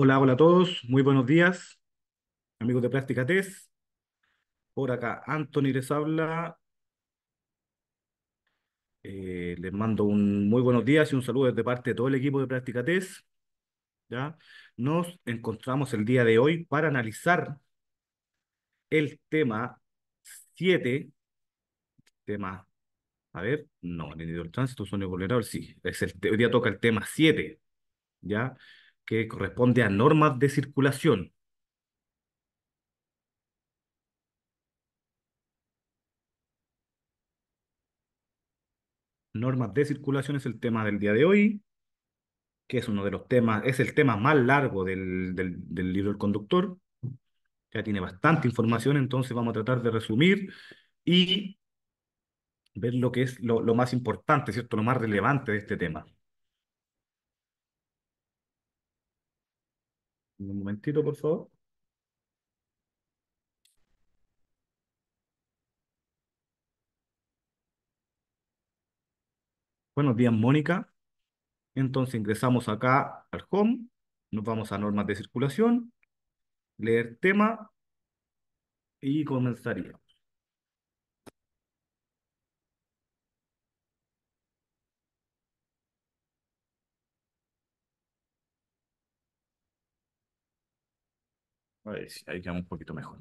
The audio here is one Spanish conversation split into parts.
Hola, hola a todos, muy buenos días, amigos de Plástica Test. Por acá, Anthony les habla. Eh, les mando un muy buenos días y un saludo desde parte de todo el equipo de Plástica Test. ¿ya? Nos encontramos el día de hoy para analizar el tema 7, tema, a ver, no, el tránsito, sonido vulnerable, sí, es el, hoy día toca el tema 7, ¿ya? que corresponde a normas de circulación. Normas de circulación es el tema del día de hoy, que es uno de los temas, es el tema más largo del, del, del libro Conductor. Ya tiene bastante información, entonces vamos a tratar de resumir y ver lo que es lo, lo más importante, ¿cierto? Lo más relevante de este tema. Un momentito, por favor. Buenos días, Mónica. Entonces ingresamos acá al home, nos vamos a normas de circulación, leer tema y comenzaría. A ver, ahí queda un poquito mejor.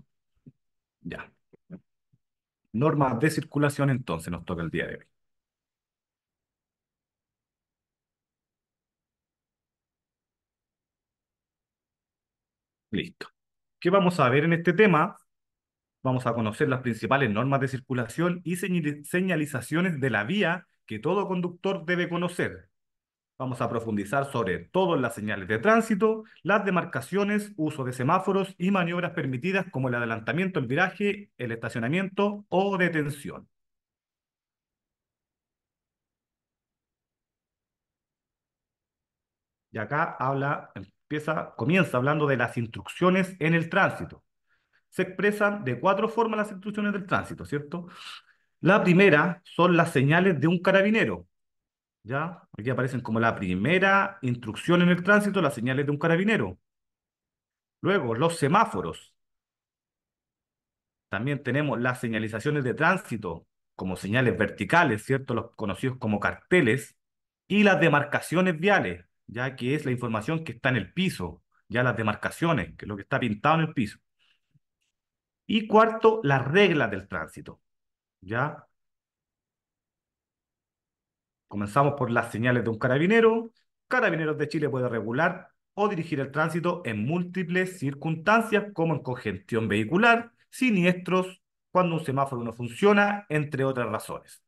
Ya. Normas de circulación, entonces, nos toca el día de hoy. Listo. ¿Qué vamos a ver en este tema? Vamos a conocer las principales normas de circulación y señalizaciones de la vía que todo conductor debe conocer, Vamos a profundizar sobre todas las señales de tránsito, las demarcaciones, uso de semáforos y maniobras permitidas como el adelantamiento, el viraje, el estacionamiento o detención. Y acá habla, empieza, comienza hablando de las instrucciones en el tránsito. Se expresan de cuatro formas las instrucciones del tránsito, ¿cierto? La primera son las señales de un carabinero, ¿ya? Aquí aparecen como la primera instrucción en el tránsito, las señales de un carabinero. Luego, los semáforos. También tenemos las señalizaciones de tránsito como señales verticales, ¿cierto? Los conocidos como carteles. Y las demarcaciones viales, ya que es la información que está en el piso, ya las demarcaciones, que es lo que está pintado en el piso. Y cuarto, las reglas del tránsito, ya Comenzamos por las señales de un carabinero. Carabineros de Chile puede regular o dirigir el tránsito en múltiples circunstancias, como en congestión vehicular, siniestros, cuando un semáforo no funciona, entre otras razones.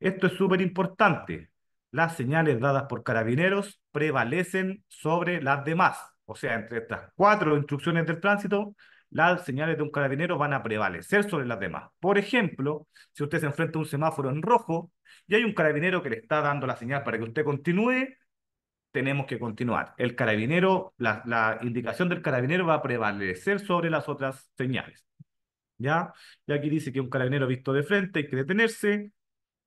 Esto es súper importante. Las señales dadas por carabineros prevalecen sobre las demás. O sea, entre estas cuatro instrucciones del tránsito, las señales de un carabinero van a prevalecer sobre las demás. Por ejemplo, si usted se enfrenta a un semáforo en rojo y hay un carabinero que le está dando la señal para que usted continúe, tenemos que continuar. El carabinero, la, indicación del carabinero va a prevalecer sobre las otras señales. ¿Ya? Y aquí dice que un carabinero visto de frente hay que detenerse,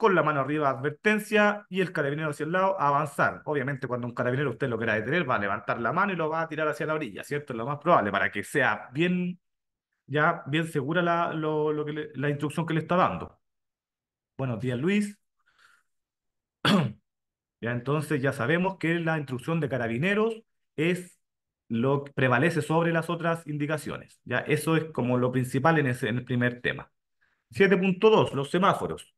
con la mano arriba, advertencia, y el carabinero hacia el lado, avanzar. Obviamente, cuando un carabinero usted lo quiera detener, va a levantar la mano y lo va a tirar hacia la orilla, ¿cierto? Es lo más probable, para que sea bien, ya bien segura la, la instrucción que le está dando. Buenos días, Luis. ya, entonces, ya sabemos que la instrucción de carabineros es lo que prevalece sobre las otras indicaciones. Ya, eso es como lo principal en, ese, en el primer tema. 7.2, los semáforos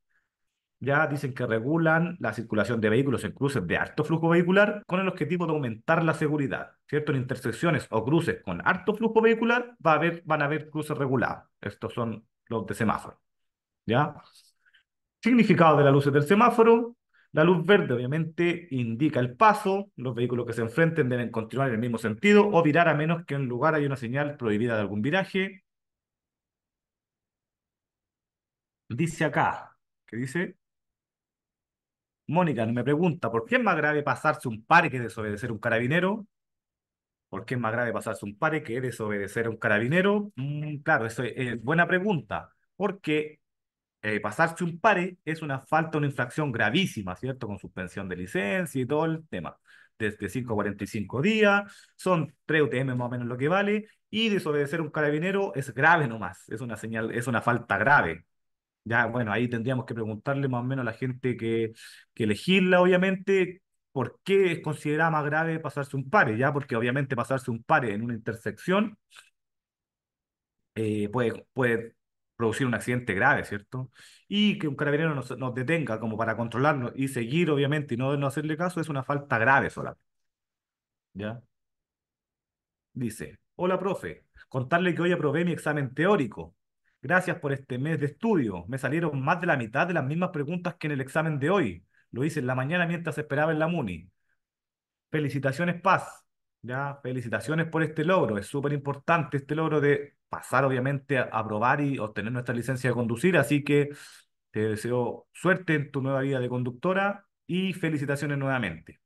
ya dicen que regulan la circulación de vehículos en cruces de alto flujo vehicular con el objetivo de aumentar la seguridad, ¿cierto? En intersecciones o cruces con alto flujo vehicular va a haber, van a haber cruces regulados. Estos son los de semáforo, ¿ya? Significado de las luces del semáforo. La luz verde obviamente indica el paso, los vehículos que se enfrenten deben continuar en el mismo sentido o virar a menos que en lugar haya una señal prohibida de algún viraje. Dice acá, ¿qué dice Mónica me pregunta, ¿por qué es más grave pasarse un pare que desobedecer a un carabinero? ¿Por qué es más grave pasarse un pare que desobedecer a un carabinero? Mm, claro, eso es, buena pregunta, porque eh, pasarse un pare es una falta, una infracción gravísima, ¿cierto? Con suspensión de licencia y todo el tema. Desde 5 a 45 días, son 3 UTM más o menos lo que vale, y desobedecer a un carabinero es grave nomás, es una señal, es una falta grave, ya, bueno, ahí tendríamos que preguntarle más o menos a la gente que, que obviamente, por qué es considerada más grave pasarse un pare, ya, porque obviamente pasarse un pare en una intersección eh, puede, puede producir un accidente grave, ¿cierto? Y que un carabinero nos, detenga como para controlarnos y seguir, obviamente, y no, no hacerle caso, es una falta grave solamente. ¿Ya? Dice, hola, profe, contarle que hoy aprobé mi examen teórico. Gracias por este mes de estudio. Me salieron más de la mitad de las mismas preguntas que en el examen de hoy. Lo hice en la mañana mientras esperaba en la MUNI. Felicitaciones, Paz. Ya, felicitaciones por este logro. Es súper importante este logro de pasar, obviamente, a aprobar y obtener nuestra licencia de conducir. Así que te deseo suerte en tu nueva vida de conductora y felicitaciones nuevamente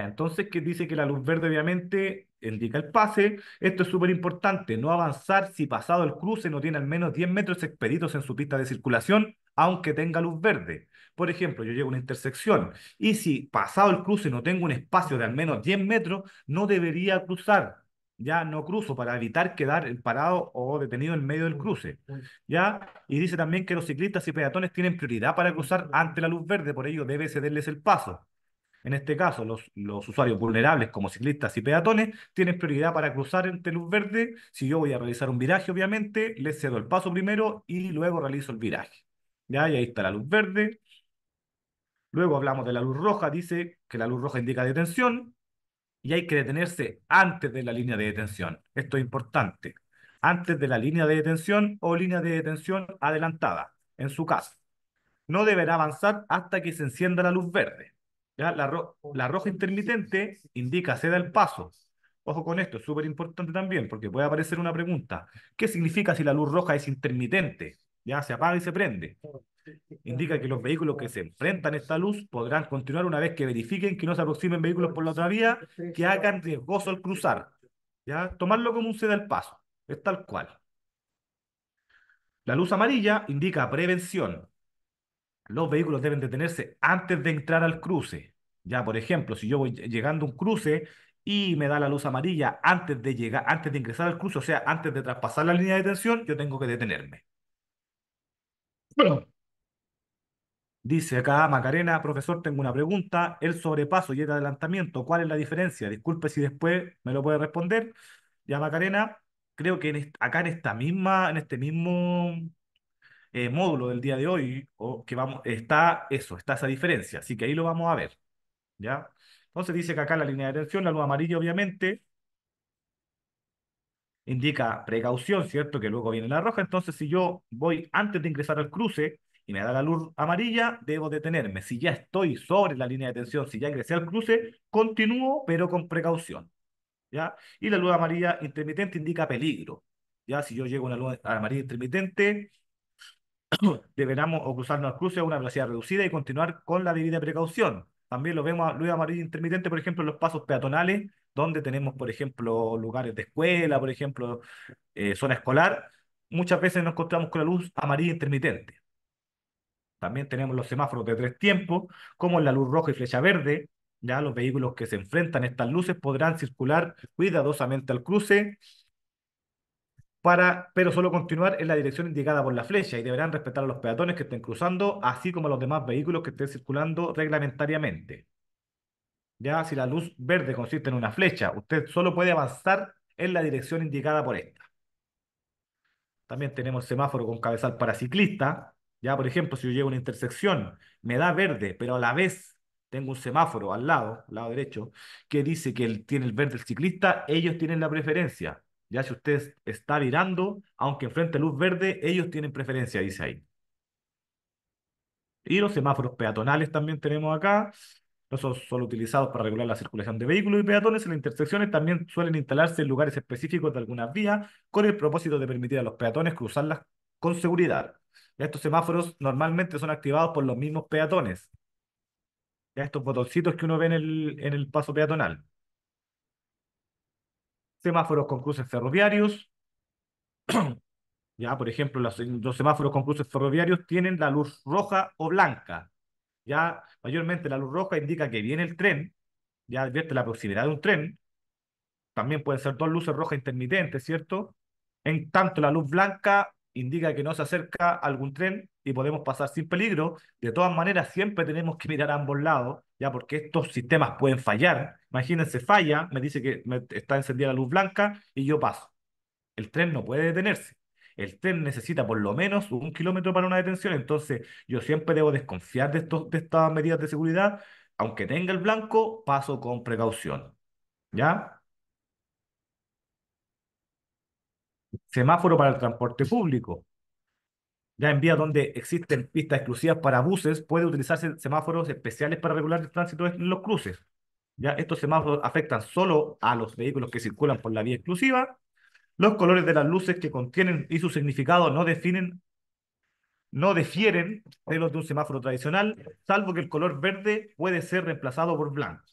entonces ¿qué dice que la luz verde obviamente indica el pase. Esto es súper importante, no avanzar si pasado el cruce no tiene al menos 10 metros expeditos en su pista de circulación, aunque tenga luz verde. Por ejemplo, yo llego a una intersección y si pasado el cruce no tengo un espacio de al menos 10 metros, no debería cruzar. Ya no cruzo para evitar quedar parado o detenido en medio del cruce. Mm. ¿ya? Y dice también que los ciclistas y peatones tienen prioridad para cruzar ante la luz verde, por ello debe cederles el paso. En este caso, los, usuarios vulnerables como ciclistas y peatones tienen prioridad para cruzar entre luz verde. Si yo voy a realizar un viraje, obviamente, les cedo el paso primero y luego realizo el viraje. ¿Ya? Y ahí está la luz verde. Luego hablamos de la luz roja, dice que la luz roja indica detención y hay que detenerse antes de la línea de detención. Esto es importante. Antes de la línea de detención o línea de detención adelantada, en su caso. No deberá avanzar hasta que se encienda la luz verde. La, roja intermitente indica ceda el paso. Ojo con esto, es súper importante también, porque puede aparecer una pregunta. ¿Qué significa si la luz roja es intermitente? Ya se apaga y se prende. Indica que los vehículos que se enfrentan a esta luz podrán continuar una vez que verifiquen que no se aproximen vehículos por la otra vía que hagan riesgoso al cruzar. ¿Ya? Tomarlo como un ceda el paso. Es tal cual. La luz amarilla indica prevención los vehículos deben detenerse antes de entrar al cruce. Ya, por ejemplo, si yo voy llegando a un cruce y me da la luz amarilla antes de llegar, antes de ingresar al cruce, o sea, antes de traspasar la línea de detención, yo tengo que detenerme. Bueno. Dice acá Macarena, profesor, tengo una pregunta. El sobrepaso y el adelantamiento, ¿cuál es la diferencia? Disculpe si después me lo puede responder. Ya Macarena, creo que acá en esta misma, en este mismo eh, módulo del día de hoy, o que vamos, está eso, está esa diferencia. Así que ahí lo vamos a ver. ¿Ya? Entonces dice que acá la línea de tensión, la luz amarilla obviamente, indica precaución, ¿cierto? Que luego viene la roja. Entonces, si yo voy antes de ingresar al cruce y me da la luz amarilla, debo detenerme. Si ya estoy sobre la línea de tensión, si ya ingresé al cruce, continúo, pero con precaución. ¿Ya? Y la luz amarilla intermitente indica peligro. ¿Ya? Si yo llego a una luz amarilla intermitente, ...deberamos o cruzarnos al cruce a una velocidad reducida y continuar con la debida precaución. También lo vemos a luz amarilla intermitente, por ejemplo, en los pasos peatonales, donde tenemos, por ejemplo, lugares de escuela, por ejemplo, eh, zona escolar. Muchas veces nos encontramos con la luz amarilla intermitente. También tenemos los semáforos de tres tiempos, como la luz roja y flecha verde. Ya los vehículos que se enfrentan a estas luces podrán circular cuidadosamente al cruce pero solo continuar en la dirección indicada por la flecha y deberán respetar a los peatones que estén cruzando, así como a los demás vehículos que estén circulando reglamentariamente. Ya, si la luz verde consiste en una flecha, usted solo puede avanzar en la dirección indicada por esta. También tenemos semáforo con cabezal para ciclista. Ya, por ejemplo, si yo llego a una intersección, me da verde, pero a la vez tengo un semáforo al lado, al lado derecho, que dice que tiene el verde el ciclista, ellos tienen la preferencia. Ya si usted está virando, aunque enfrente luz verde, ellos tienen preferencia, dice ahí. Y los semáforos peatonales también tenemos acá. No son solo utilizados para regular la circulación de vehículos y peatones. En las intersecciones también suelen instalarse en lugares específicos de algunas vías con el propósito de permitir a los peatones cruzarlas con seguridad. estos semáforos normalmente son activados por los mismos peatones. estos botoncitos que uno ve el, en el paso peatonal semáforos con cruces ferroviarios. ya, por ejemplo, los, semáforos con cruces ferroviarios tienen la luz roja o blanca. Ya, mayormente la luz roja indica que viene el tren, ya advierte la proximidad de un tren. También pueden ser dos luces rojas intermitentes, ¿cierto? En tanto, la luz blanca indica que no se acerca algún tren y podemos pasar sin peligro. De todas maneras, siempre tenemos que mirar a ambos lados, ya porque estos sistemas pueden fallar. Imagínense, falla, me dice que está encendida la luz blanca y yo paso. El tren no puede detenerse. El tren necesita por lo menos un kilómetro para una detención, entonces yo siempre debo desconfiar de, de estas medidas de seguridad. Aunque tenga el blanco, paso con precaución. ¿Ya? semáforo para el transporte público. Ya en vías donde existen pistas exclusivas para buses, puede utilizarse semáforos especiales para regular el tránsito en los cruces. Ya estos semáforos afectan solo a los vehículos que circulan por la vía exclusiva. Los colores de las luces que contienen y su significado no definen no difieren de los de un semáforo tradicional, salvo que el color verde puede ser reemplazado por blanco.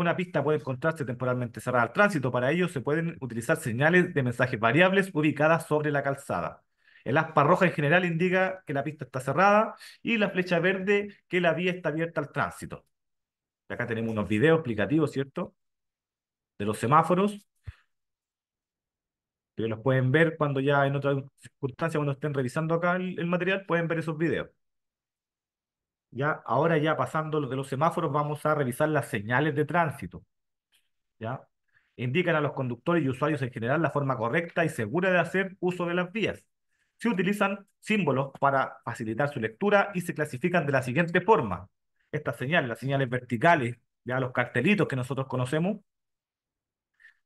Una pista puede encontrarse temporalmente cerrada al tránsito. Para ello se pueden utilizar señales de mensajes variables ubicadas sobre la calzada. El aspa roja en general indica que la pista está cerrada y la flecha verde que la vía está abierta al tránsito. Acá tenemos unos videos explicativos, ¿cierto? De los semáforos. Que los pueden ver cuando ya en otra circunstancia, cuando estén revisando acá el material, pueden ver esos videos. ¿ya? Ahora ya pasando de los semáforos vamos a revisar las señales de tránsito, ¿ya? Indican a los conductores y usuarios en general la forma correcta y segura de hacer uso de las vías. Se utilizan símbolos para facilitar su lectura y se clasifican de la siguiente forma. Estas señales, las señales verticales, ya los cartelitos que nosotros conocemos,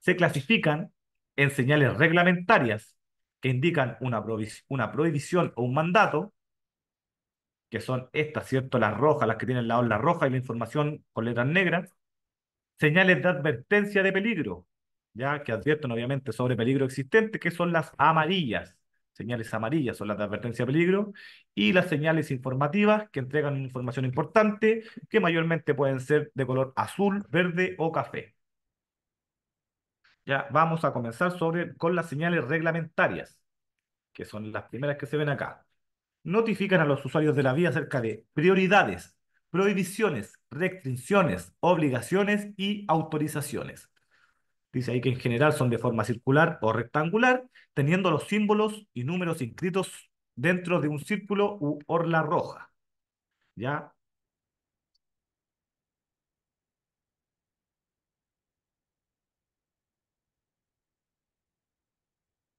se clasifican en señales reglamentarias que indican una, una prohibición o un mandato, que son estas, ¿cierto? Las rojas, las que tienen la onda roja y la información con letras negras, señales de advertencia de peligro, ya que advierten obviamente sobre peligro existente, que son las amarillas. Señales amarillas son las de advertencia de peligro y las señales informativas que entregan información importante, que mayormente pueden ser de color azul, verde o café. Ya vamos a comenzar con las señales reglamentarias, que son las primeras que se ven acá notifican a los usuarios de la vía acerca de prioridades, prohibiciones, restricciones, obligaciones y autorizaciones. Dice ahí que en general son de forma circular o rectangular, teniendo los símbolos y números inscritos dentro de un círculo u orla roja. ¿Ya?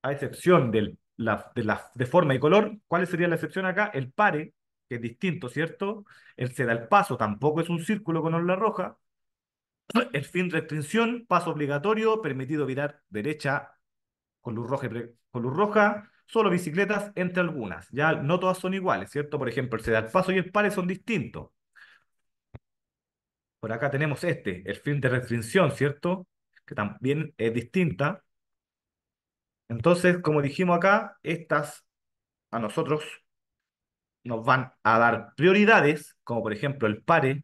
A excepción del de, de forma y color, ¿cuál sería la excepción acá? El pare, que es distinto, ¿cierto? El se da el paso, tampoco es un círculo con onda roja. El fin de restricción, paso obligatorio, permitido virar derecha con luz roja, con luz roja solo bicicletas entre algunas. Ya no todas son iguales, ¿cierto? Por ejemplo, el se da el paso y el pare son distintos. Por acá tenemos este, el fin de restricción, ¿cierto? Que también es distinta. Entonces, como dijimos acá, estas a nosotros nos van a dar prioridades, como por ejemplo el pare,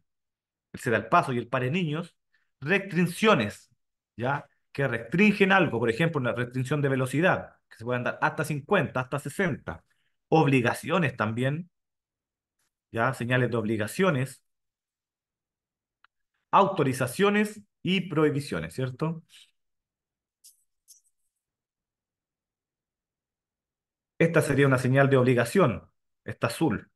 el ser al paso y el pare niños, restricciones, ¿ya? Que restringen algo, por ejemplo, una restricción de velocidad, que se pueden dar hasta 50, hasta 60. Obligaciones también, ¿ya? Señales de obligaciones, autorizaciones y prohibiciones, ¿cierto? Esta sería una señal de obligación, está azul,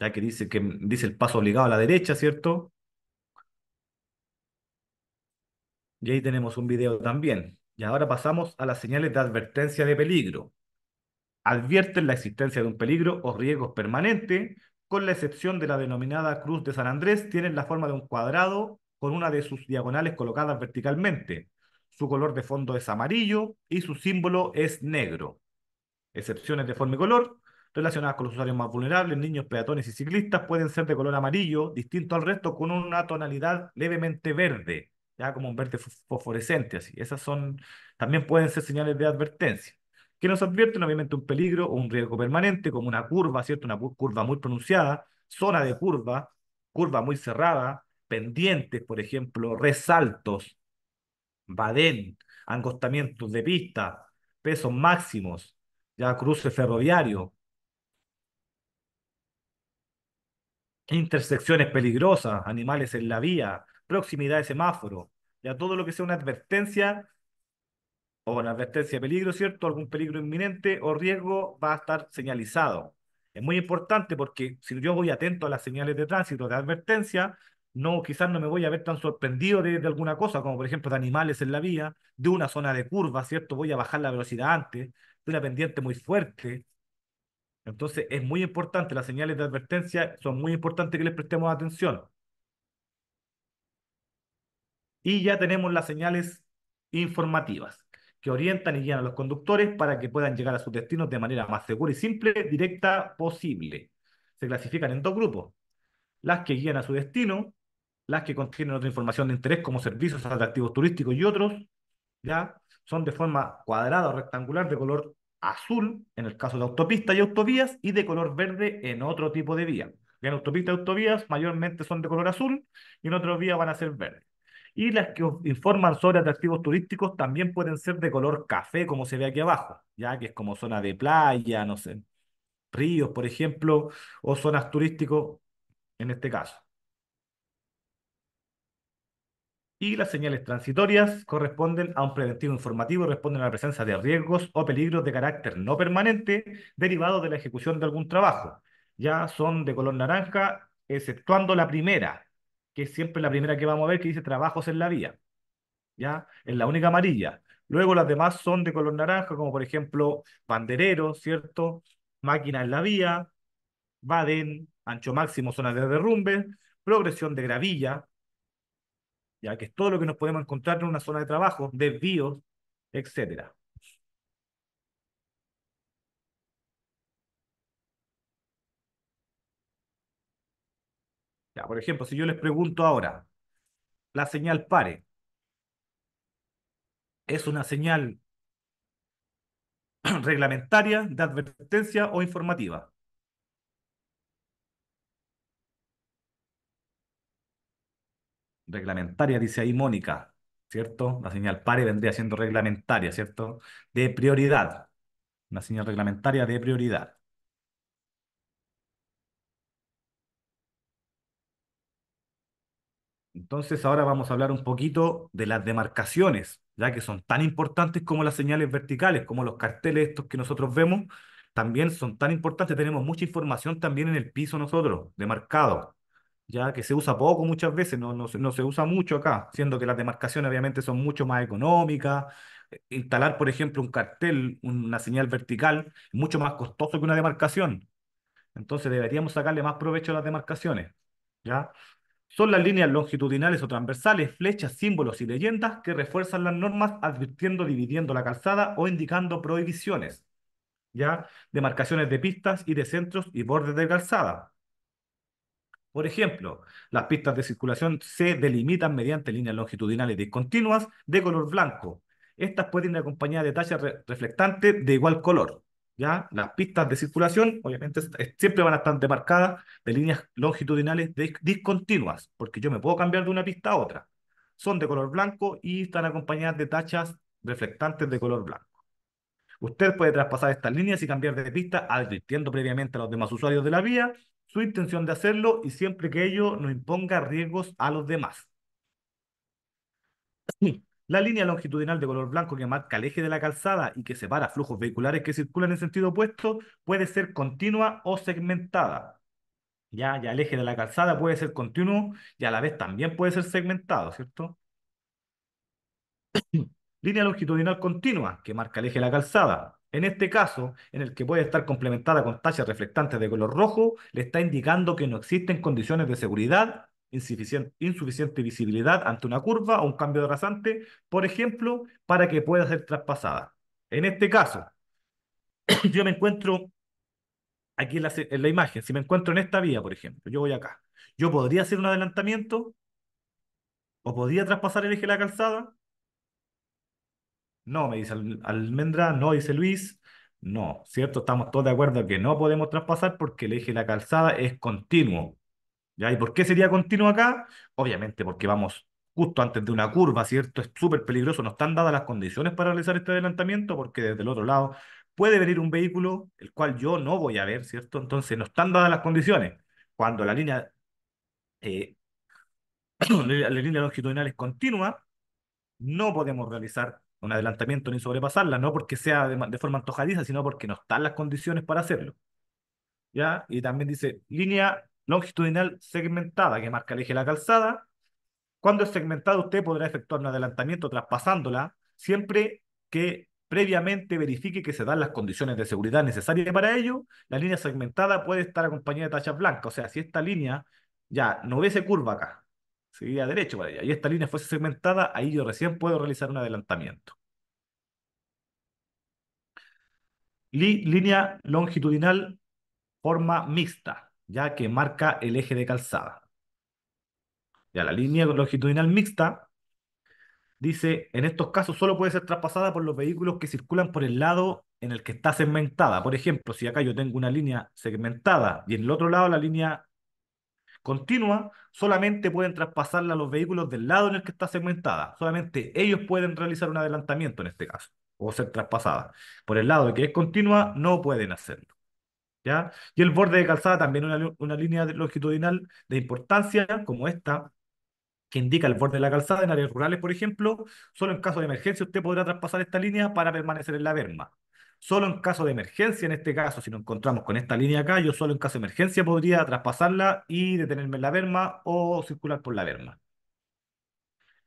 ya que dice, que dice el paso obligado a la derecha, ¿cierto? Y ahí tenemos un video también. Y ahora pasamos a las señales de advertencia de peligro. Advierten la existencia de un peligro o riesgos permanente, con la excepción de la denominada Cruz de San Andrés, tienen la forma de un cuadrado con una de sus diagonales colocadas verticalmente. Su color de fondo es amarillo y su símbolo es negro. Excepciones de forma y color relacionadas con los usuarios más vulnerables, niños, peatones y ciclistas, pueden ser de color amarillo, distinto al resto, con una tonalidad levemente verde, ya como un verde fosforescente, así. Esas son, también pueden ser señales de advertencia, que nos advierten obviamente un peligro o un riesgo permanente, como una curva, ¿cierto? Una curva muy pronunciada, zona de curva, curva muy cerrada, pendientes, por ejemplo, resaltos, badén, angostamientos de pista, pesos máximos, ya cruce ferroviario, intersecciones peligrosas, animales en la vía, proximidad de semáforo, ya todo lo que sea una advertencia o una advertencia de peligro, ¿cierto? Algún peligro inminente o riesgo va a estar señalizado. Es muy importante porque si yo voy atento a las señales de tránsito de advertencia, no, quizás no me voy a ver tan sorprendido de, alguna cosa, como por ejemplo de animales en la vía, de una zona de curva, ¿cierto? Voy a bajar la velocidad antes, de una pendiente muy fuerte. Entonces es muy importante, las señales de advertencia son muy importantes que les prestemos atención. Y ya tenemos las señales informativas que orientan y guían a los conductores para que puedan llegar a sus destinos de manera más segura y simple, directa posible. Se clasifican en dos grupos. Las que guían a su destino las que contienen otra información de interés como servicios, atractivos turísticos y otros, ya son de forma cuadrada o rectangular de color azul en el caso de autopistas y autovías y de color verde en otro tipo de vía. En autopistas y autovías mayormente son de color azul y en otras vías van a ser verdes. Y las que informan sobre atractivos turísticos también pueden ser de color café, como se ve aquí abajo, ya que es como zona de playa, no sé, ríos, por ejemplo, o zonas turísticas en este caso. y las señales transitorias corresponden a un preventivo informativo responden a la presencia de riesgos o peligros de carácter no permanente derivados de la ejecución de algún trabajo. Ya son de color naranja, exceptuando la primera, que es siempre la primera que vamos a ver que dice trabajos en la vía. Ya es la única amarilla. Luego las demás son de color naranja, como por ejemplo banderero, ¿cierto? Máquina en la vía, Baden, ancho máximo, zona de derrumbe, progresión de gravilla, ¿ya? que es todo lo que nos podemos encontrar en una zona de trabajo, desvíos, etcétera. Ya, por ejemplo, si yo les pregunto ahora, la señal pare, ¿es una señal reglamentaria, de advertencia o informativa? reglamentaria, dice ahí Mónica, ¿cierto? La señal pare vendría siendo reglamentaria, ¿cierto? De prioridad. Una señal reglamentaria de prioridad. Entonces ahora vamos a hablar un poquito de las demarcaciones, ya que son tan importantes como las señales verticales, como los carteles estos que nosotros vemos, también son tan importantes, tenemos mucha información también en el piso nosotros, demarcado ya que se usa poco muchas veces, no, no, no, se usa mucho acá, siendo que las demarcaciones obviamente son mucho más económicas. Eh, instalar, por ejemplo, un cartel, una señal vertical, es mucho más costoso que una demarcación. Entonces deberíamos sacarle más provecho a las demarcaciones. ¿ya? Son las líneas longitudinales o transversales, flechas, símbolos y leyendas que refuerzan las normas advirtiendo, dividiendo la calzada o indicando prohibiciones. ¿ya? Demarcaciones de pistas y de centros y bordes de calzada. Por ejemplo, las pistas de circulación se delimitan mediante líneas longitudinales discontinuas de color blanco. Estas pueden ir acompañadas de tachas reflectantes de igual color. ¿ya? Las pistas de circulación, obviamente, siempre van a estar demarcadas de líneas longitudinales discontinuas, porque yo me puedo cambiar de una pista a otra. Son de color blanco y están acompañadas de tachas reflectantes de color blanco. Usted puede traspasar estas líneas y cambiar de pista advirtiendo previamente a los demás usuarios de la vía su intención de hacerlo y siempre que ello no imponga riesgos a los demás. La línea longitudinal de color blanco que marca el eje de la calzada y que separa flujos vehiculares que circulan en sentido opuesto puede ser continua o segmentada. Ya, ya el eje de la calzada puede ser continuo y a la vez también puede ser segmentado, ¿cierto? línea longitudinal continua que marca el eje de la calzada en este caso, en el que puede estar complementada con tachas reflectantes de color rojo, le está indicando que no existen condiciones de seguridad, insuficiente, visibilidad ante una curva o un cambio de rasante, por ejemplo, para que pueda ser traspasada. En este caso, yo me encuentro aquí en la, en la, imagen, si me encuentro en esta vía, por ejemplo, yo voy acá, yo podría hacer un adelantamiento o podría traspasar el eje de la calzada, no, me dice Almendra, no, dice Luis, no, ¿cierto? Estamos todos de acuerdo que no podemos traspasar porque el eje de la calzada es continuo. ¿Ya? ¿Y por qué sería continuo acá? Obviamente porque vamos justo antes de una curva, ¿cierto? Es súper peligroso, no están dadas las condiciones para realizar este adelantamiento porque desde el otro lado puede venir un vehículo, el cual yo no voy a ver, ¿cierto? Entonces no están dadas las condiciones. Cuando la línea, eh, la línea longitudinal es continua, no podemos realizar un adelantamiento ni sobrepasarla, no porque sea de, forma antojadiza, sino porque no están las condiciones para hacerlo. ¿Ya? Y también dice línea longitudinal segmentada que marca el eje de la calzada. Cuando es segmentada, usted podrá efectuar un adelantamiento traspasándola, siempre que previamente verifique que se dan las condiciones de seguridad necesarias para ello. La línea segmentada puede estar acompañada de tachas blancas, o sea, si esta línea ya no ese curva acá, seguía derecho para allá, y esta línea fuese segmentada, ahí yo recién puedo realizar un adelantamiento. línea longitudinal forma mixta, ya que marca el eje de calzada. Ya la línea longitudinal mixta dice, en estos casos solo puede ser traspasada por los vehículos que circulan por el lado en el que está segmentada. Por ejemplo, si acá yo tengo una línea segmentada y en el otro lado la línea continua, solamente pueden traspasarla los vehículos del lado en el que está segmentada. Solamente ellos pueden realizar un adelantamiento en este caso, o ser traspasada. Por el lado de que es continua, no pueden hacerlo. ¿ya? Y el borde de calzada también una, una línea longitudinal de importancia como esta, que indica el borde de la calzada en áreas rurales, por ejemplo, solo en caso de emergencia usted podrá traspasar esta línea para permanecer en la verma Solo en caso de emergencia, en este caso, si nos encontramos con esta línea acá, yo solo en caso de emergencia podría traspasarla y detenerme en la berma o circular por la berma.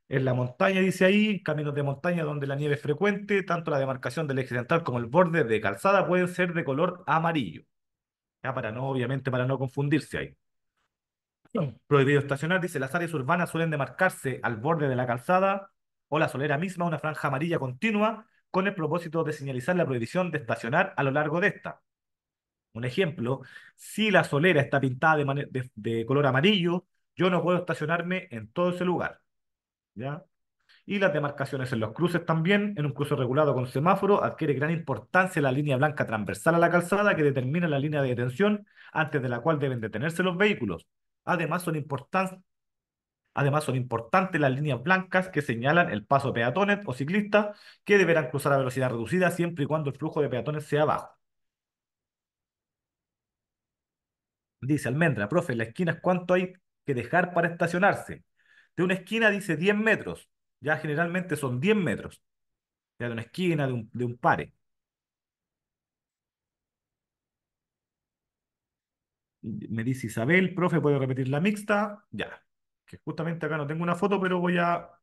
En la montaña, dice ahí, caminos de montaña donde la nieve es frecuente, tanto la demarcación del eje central como el borde de calzada pueden ser de color amarillo. Ya para no, obviamente, para no confundirse ahí. Prohibido estacionar, dice, las áreas urbanas suelen demarcarse al borde de la calzada o la solera misma, una franja amarilla continua con el propósito de señalizar la prohibición de estacionar a lo largo de esta. Un ejemplo, si la solera está pintada de, color amarillo, yo no puedo estacionarme en todo ese lugar. ¿Ya? y las demarcaciones en los cruces también. En un cruce regulado con semáforo adquiere gran importancia la línea blanca transversal a la calzada que determina la línea de detención antes de la cual deben detenerse los vehículos. Además, son, importantes Además, son importantes las líneas blancas que señalan el paso de peatones o ciclistas que deberán cruzar a velocidad reducida siempre y cuando el flujo de peatones sea bajo. Dice Almendra, profe, la esquina es cuánto hay que dejar para estacionarse. De una esquina dice 10 metros. Ya generalmente son 10 metros. de una esquina, de un, de pare. Me dice Isabel, profe, ¿puedo repetir la mixta? Ya que justamente acá no tengo una foto, pero voy a... A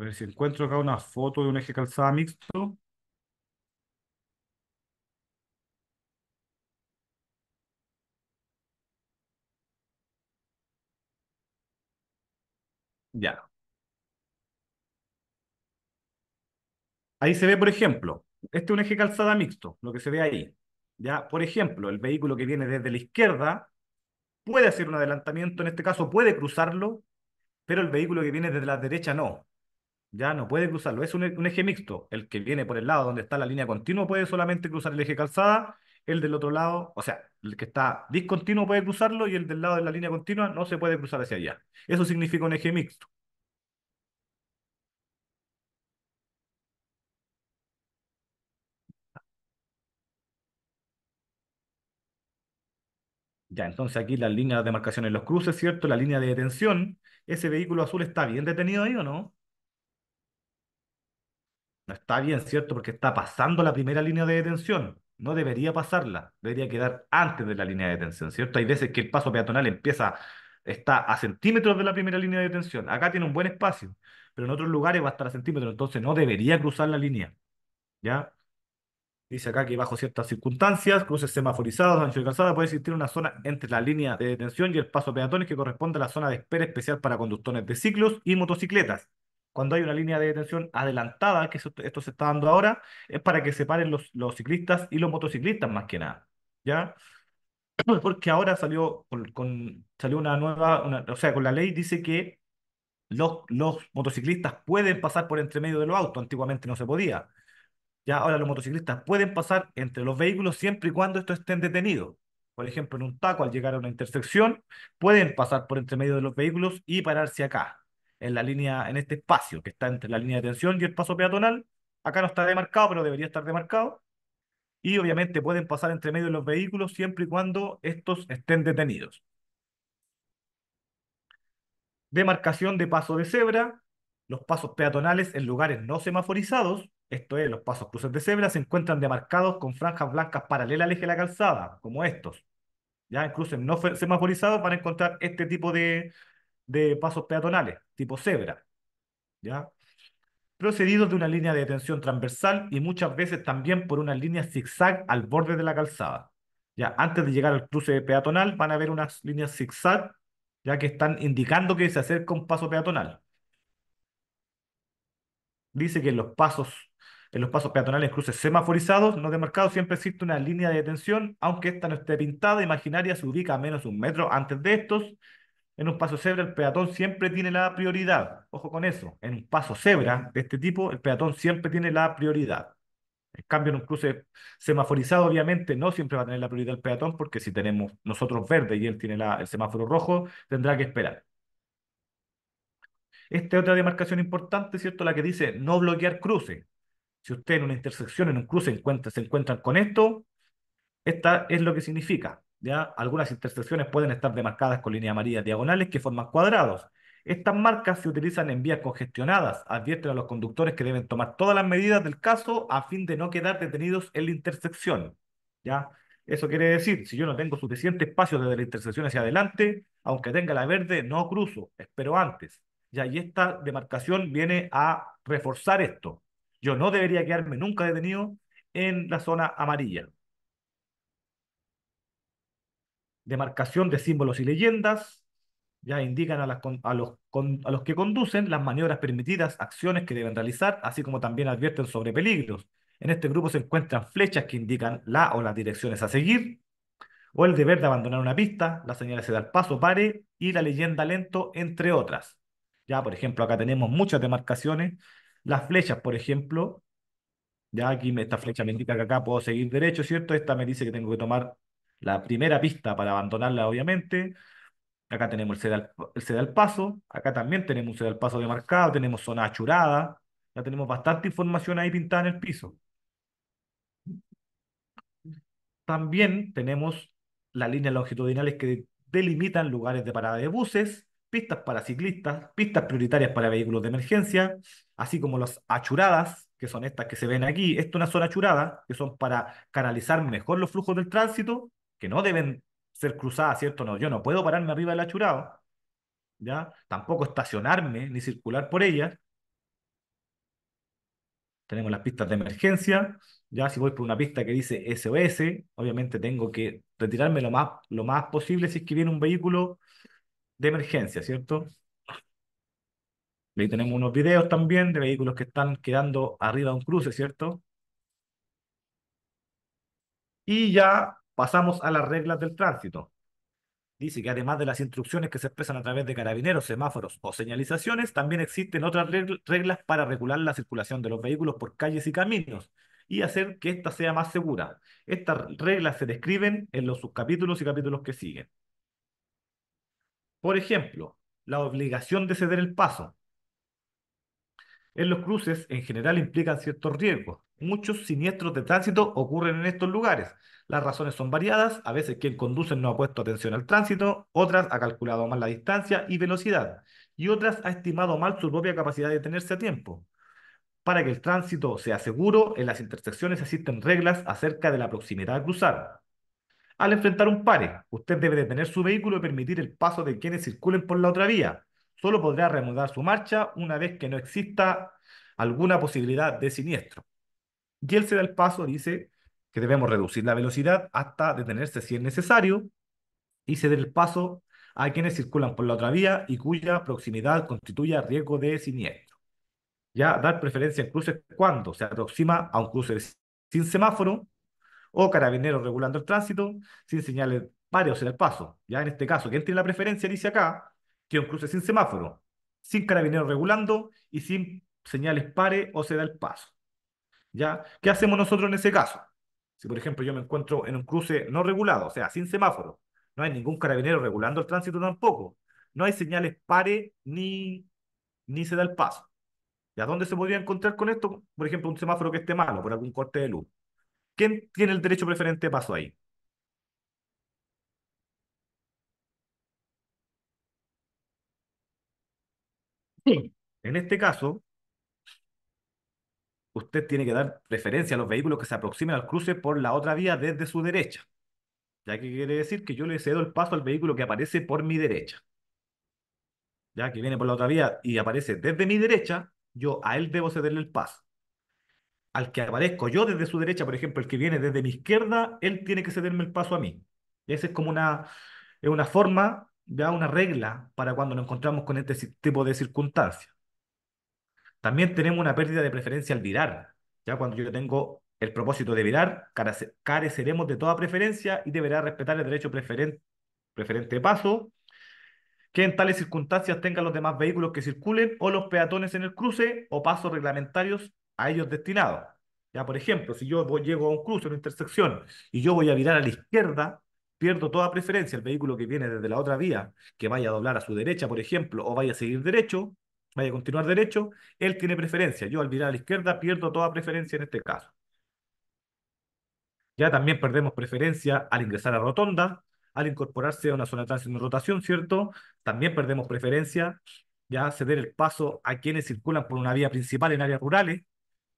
ver si encuentro acá una foto de un eje calzada mixto. Ahí se ve, por ejemplo, este es un eje calzada mixto, lo que se ve ahí. ¿ya? Por ejemplo, el vehículo que viene desde la izquierda puede hacer un adelantamiento, en este caso puede cruzarlo, pero el vehículo que viene desde la derecha no. Ya no puede cruzarlo. Es un, e, un eje mixto. El que viene por el lado donde está la línea continua puede solamente cruzar el eje calzada, el del otro lado, o sea, el que está discontinuo puede cruzarlo y el del lado de la línea continua no se puede cruzar hacia allá. Eso significa un eje mixto. Ya, entonces aquí las líneas de demarcación en los cruces, ¿cierto? La línea de detención. ¿Ese vehículo azul está bien detenido ahí o no? No está bien, ¿cierto? Porque está pasando la primera línea de detención. No debería pasarla. Debería quedar antes de la línea de detención, ¿cierto? Hay veces que el paso peatonal empieza, está a centímetros de la primera línea de detención. Acá tiene un buen espacio, pero en otros lugares va a estar a centímetros, entonces no debería cruzar la línea. ¿Ya? Dice acá que bajo ciertas circunstancias, cruces semaforizados, ancho de calzada, puede existir una zona entre la línea de detención y el paso peatones que corresponde a la zona de espera especial para conductores de ciclos y motocicletas. Cuando hay una línea de detención adelantada, que esto se está dando ahora, es para que separen los, los ciclistas y los motociclistas más que nada. ¿Ya? Porque ahora salió, con, salió una nueva, o sea, con la ley dice que los, los motociclistas pueden pasar por entre medio de los autos, antiguamente no se podía. Ya ahora los motociclistas pueden pasar entre los vehículos siempre y cuando estos estén detenidos. Por ejemplo, en un taco al llegar a una intersección, pueden pasar por entre medio de los vehículos y pararse acá, en la línea, en este espacio que está entre la línea de tensión y el paso peatonal. Acá no está demarcado, pero debería estar demarcado. Y obviamente pueden pasar entre medio de los vehículos siempre y cuando estos estén detenidos. Demarcación de paso de cebra, los pasos peatonales en lugares no semaforizados, esto es, los pasos cruces de cebra, se encuentran demarcados con franjas blancas paralelas al eje de la calzada, como estos. Ya en cruces no semaforizados van a encontrar este tipo de, pasos peatonales, tipo cebra. ¿Ya? procedidos de una línea de tensión transversal y muchas veces también por una línea zigzag al borde de la calzada. Ya antes de llegar al cruce peatonal van a ver unas líneas zigzag ya que están indicando que se acerca un paso peatonal. Dice que los pasos en los pasos peatonales, cruces semaforizados, no demarcados, siempre existe una línea de detención, aunque esta no esté pintada, imaginaria, se ubica a menos un metro antes de estos. En un paso cebra, el peatón siempre tiene la prioridad. Ojo con eso. En un paso cebra de este tipo, el peatón siempre tiene la prioridad. En cambio, en un cruce semaforizado, obviamente, no siempre va a tener la prioridad el peatón, porque si tenemos nosotros verde y él tiene el semáforo rojo, tendrá que esperar. Esta otra demarcación importante, ¿cierto? La que dice no bloquear cruces. Si usted en una intersección, en un cruce, se encuentran con esto, esta es lo que significa. ¿ya? Algunas intersecciones pueden estar demarcadas con líneas amarillas diagonales que forman cuadrados. Estas marcas se utilizan en vías congestionadas. Advierten a los conductores que deben tomar todas las medidas del caso a fin de no quedar detenidos en la intersección. ¿ya? Eso quiere decir, si yo no tengo suficiente espacio desde la intersección hacia adelante, aunque tenga la verde, no cruzo, espero antes. ¿ya? Y esta demarcación viene a reforzar esto. Yo no debería quedarme nunca detenido en la zona amarilla. Demarcación de símbolos y leyendas. Ya indican a, a, los, los que conducen las maniobras permitidas, acciones que deben realizar, así como también advierten sobre peligros. En este grupo se encuentran flechas que indican la o las direcciones a seguir, o el deber de abandonar una pista, la señales de dar paso, pare y la leyenda lento, entre otras. Ya, por ejemplo, acá tenemos muchas demarcaciones las flechas, por ejemplo, ya aquí esta flecha me indica que acá puedo seguir derecho, ¿cierto? Esta me dice que tengo que tomar la primera pista para abandonarla, obviamente. Acá tenemos el sedal, el paso, acá también tenemos un al paso demarcado, tenemos zona achurada, ya tenemos bastante información ahí pintada en el piso. También tenemos las líneas longitudinales que delimitan lugares de parada de buses, pistas para ciclistas, pistas prioritarias para vehículos de emergencia, así como las achuradas, que son estas que se ven aquí. Esto es una zona achurada, que son para canalizar mejor los flujos del tránsito, que no deben ser cruzadas, ¿cierto? No, yo no puedo pararme arriba del achurado, ¿ya? Tampoco estacionarme ni circular por ella. Tenemos las pistas de emergencia, ya si voy por una pista que dice SOS, obviamente tengo que retirarme lo más, lo más posible si es que viene un vehículo de emergencia, ¿cierto? ahí tenemos unos videos también de vehículos que están quedando arriba de un cruce, ¿cierto? Y ya pasamos a las reglas del tránsito. Dice que además de las instrucciones que se expresan a través de carabineros, semáforos o señalizaciones, también existen otras reglas para regular la circulación de los vehículos por calles y caminos y hacer que ésta sea más segura. Estas reglas se describen en los subcapítulos y capítulos que siguen. Por ejemplo, la obligación de ceder el paso en los cruces en general implican ciertos riesgos. Muchos siniestros de tránsito ocurren en estos lugares. Las razones son variadas, a veces quien conduce no ha puesto atención al tránsito, otras ha calculado mal la distancia y velocidad, y otras ha estimado mal su propia capacidad de detenerse a tiempo. Para que el tránsito sea seguro, en las intersecciones existen reglas acerca de la proximidad a cruzar. Al enfrentar un pare, usted debe detener su vehículo y permitir el paso de quienes circulen por la otra vía. Solo podrá reanudar su marcha una vez que no exista alguna posibilidad de siniestro. Y él se da el paso, dice que debemos reducir la velocidad hasta detenerse si es necesario y ceder el paso a quienes circulan por la otra vía y cuya proximidad constituya riesgo de siniestro. Ya dar preferencia en cruces cuando se aproxima a un cruce sin semáforo o carabineros regulando el tránsito sin señales varios en el paso. Ya en este caso, quien tiene la preferencia? Dice acá, que un cruce sin semáforo, sin carabinero regulando y sin señales pare o se da el paso. ¿Ya? ¿Qué hacemos nosotros en ese caso? Si, por ejemplo, yo me encuentro en un cruce no regulado, o sea, sin semáforo, no hay ningún carabinero regulando el tránsito tampoco, no hay señales pare ni, ni se da el paso. ¿Y a dónde se podría encontrar con esto? Por ejemplo, un semáforo que esté malo por algún corte de luz. ¿Quién tiene el derecho preferente de paso ahí? En este caso, usted tiene que dar preferencia a los vehículos que se aproximen al cruce por la otra vía desde su derecha, ya que quiere decir que yo le cedo el paso al vehículo que aparece por mi derecha. Ya que viene por la otra vía y aparece desde mi derecha, yo a él debo cederle el paso. Al que aparezco yo desde su derecha, por ejemplo, el que viene desde mi izquierda, él tiene que cederme el paso a mí. Esa es como una, es una forma ya una regla para cuando nos encontramos con este tipo de circunstancias. También tenemos una pérdida de preferencia al virar. Ya cuando yo tengo el propósito de virar, careceremos de toda preferencia y deberá respetar el derecho preferente, de paso, que en tales circunstancias tengan los demás vehículos que circulen o los peatones en el cruce o pasos reglamentarios a ellos destinados. Ya, por ejemplo, si yo voy, llego a un cruce, o una intersección, y yo voy a virar a la izquierda, pierdo toda preferencia. El vehículo que viene desde la otra vía, que vaya a doblar a su derecha, por ejemplo, o vaya a seguir derecho, vaya a continuar derecho, él tiene preferencia. Yo al virar a la izquierda pierdo toda preferencia en este caso. Ya también perdemos preferencia al ingresar a rotonda, al incorporarse a una zona de tránsito en rotación, ¿cierto? También perdemos preferencia ya ceder el paso a quienes circulan por una vía principal en áreas rurales.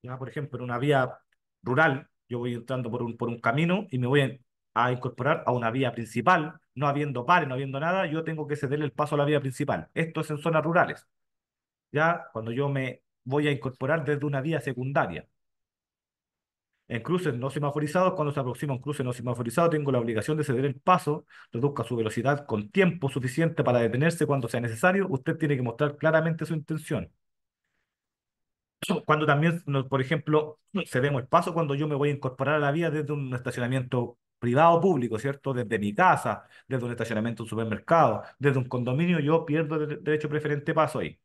Ya, por ejemplo, en una vía rural, yo voy entrando por un, por un camino y me voy a incorporar a una vía principal, no habiendo pares, no habiendo nada, yo tengo que cederle el paso a la vía principal. Esto es en zonas rurales. Ya cuando yo me voy a incorporar desde una vía secundaria. En cruces no semaforizados, cuando se aproxima un cruce no semaforizado, tengo la obligación de ceder el paso, reduzca su velocidad con tiempo suficiente para detenerse cuando sea necesario. Usted tiene que mostrar claramente su intención. Cuando también, por ejemplo, cedemos el paso cuando yo me voy a incorporar a la vía desde un estacionamiento privado o público, ¿cierto? Desde mi casa, desde un estacionamiento, un supermercado, desde un condominio, yo pierdo el derecho preferente paso ahí.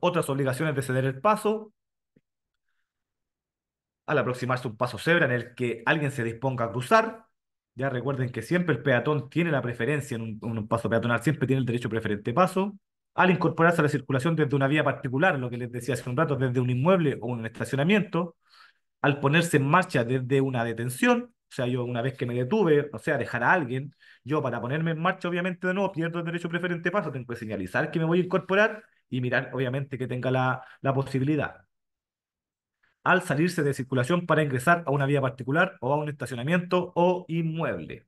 otras obligaciones de ceder el paso. Al aproximarse un paso cebra en el que alguien se disponga a cruzar, ya recuerden que siempre el peatón tiene la preferencia en un, un paso peatonal, siempre tiene el derecho preferente paso al incorporarse a la circulación desde una vía particular, lo que les decía hace un rato, desde un inmueble o un estacionamiento, al ponerse en marcha desde una detención, o sea, yo una vez que me detuve, o sea, dejar a alguien, yo para ponerme en marcha, obviamente, de nuevo, pierdo el derecho preferente paso, tengo que señalizar que me voy a incorporar y mirar, obviamente, que tenga la, posibilidad. Al salirse de circulación para ingresar a una vía particular o a un estacionamiento o inmueble.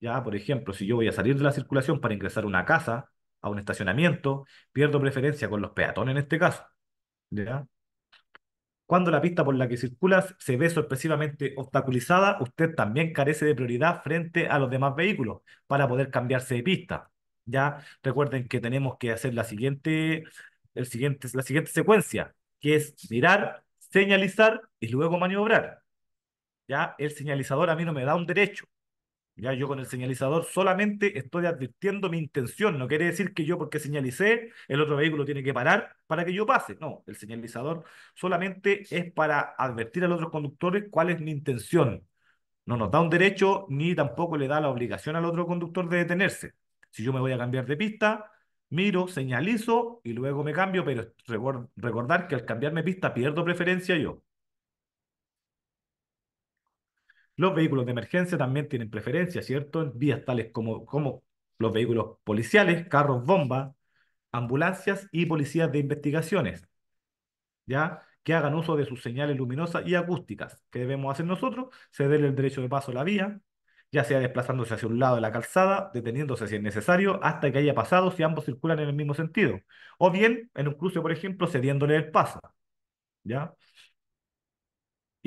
Ya, por ejemplo, si yo voy a salir de la circulación para ingresar a una casa, a un estacionamiento, pierdo preferencia con los peatones en este caso. ¿verdad?, cuando la pista por la que circulas se ve sorpresivamente obstaculizada, usted también carece de prioridad frente a los demás vehículos para poder cambiarse de pista. Ya recuerden que tenemos que hacer la siguiente, el siguiente, la siguiente secuencia, que es mirar, señalizar y luego maniobrar. Ya el señalizador a mí no me da un derecho, ya yo con el señalizador solamente estoy advirtiendo mi intención. No quiere decir que yo porque señalicé, el otro vehículo tiene que parar para que yo pase. No, el señalizador solamente es para advertir a los otros conductores cuál es mi intención. No nos da un derecho ni tampoco le da la obligación al otro conductor de detenerse. Si yo me voy a cambiar de pista, miro, señalizo y luego me cambio, pero recordar que al cambiarme pista pierdo preferencia yo. Los vehículos de emergencia también tienen preferencia, ¿cierto? En vías tales como, como los vehículos policiales, carros bomba, ambulancias y policías de investigaciones, ¿ya? Que hagan uso de sus señales luminosas y acústicas. ¿Qué debemos hacer nosotros? Cederle el derecho de paso a la vía, ya sea desplazándose hacia un lado de la calzada, deteniéndose si es necesario, hasta que haya pasado si ambos circulan en el mismo sentido. O bien, en un cruce, por ejemplo, cediéndole el paso, ¿ya?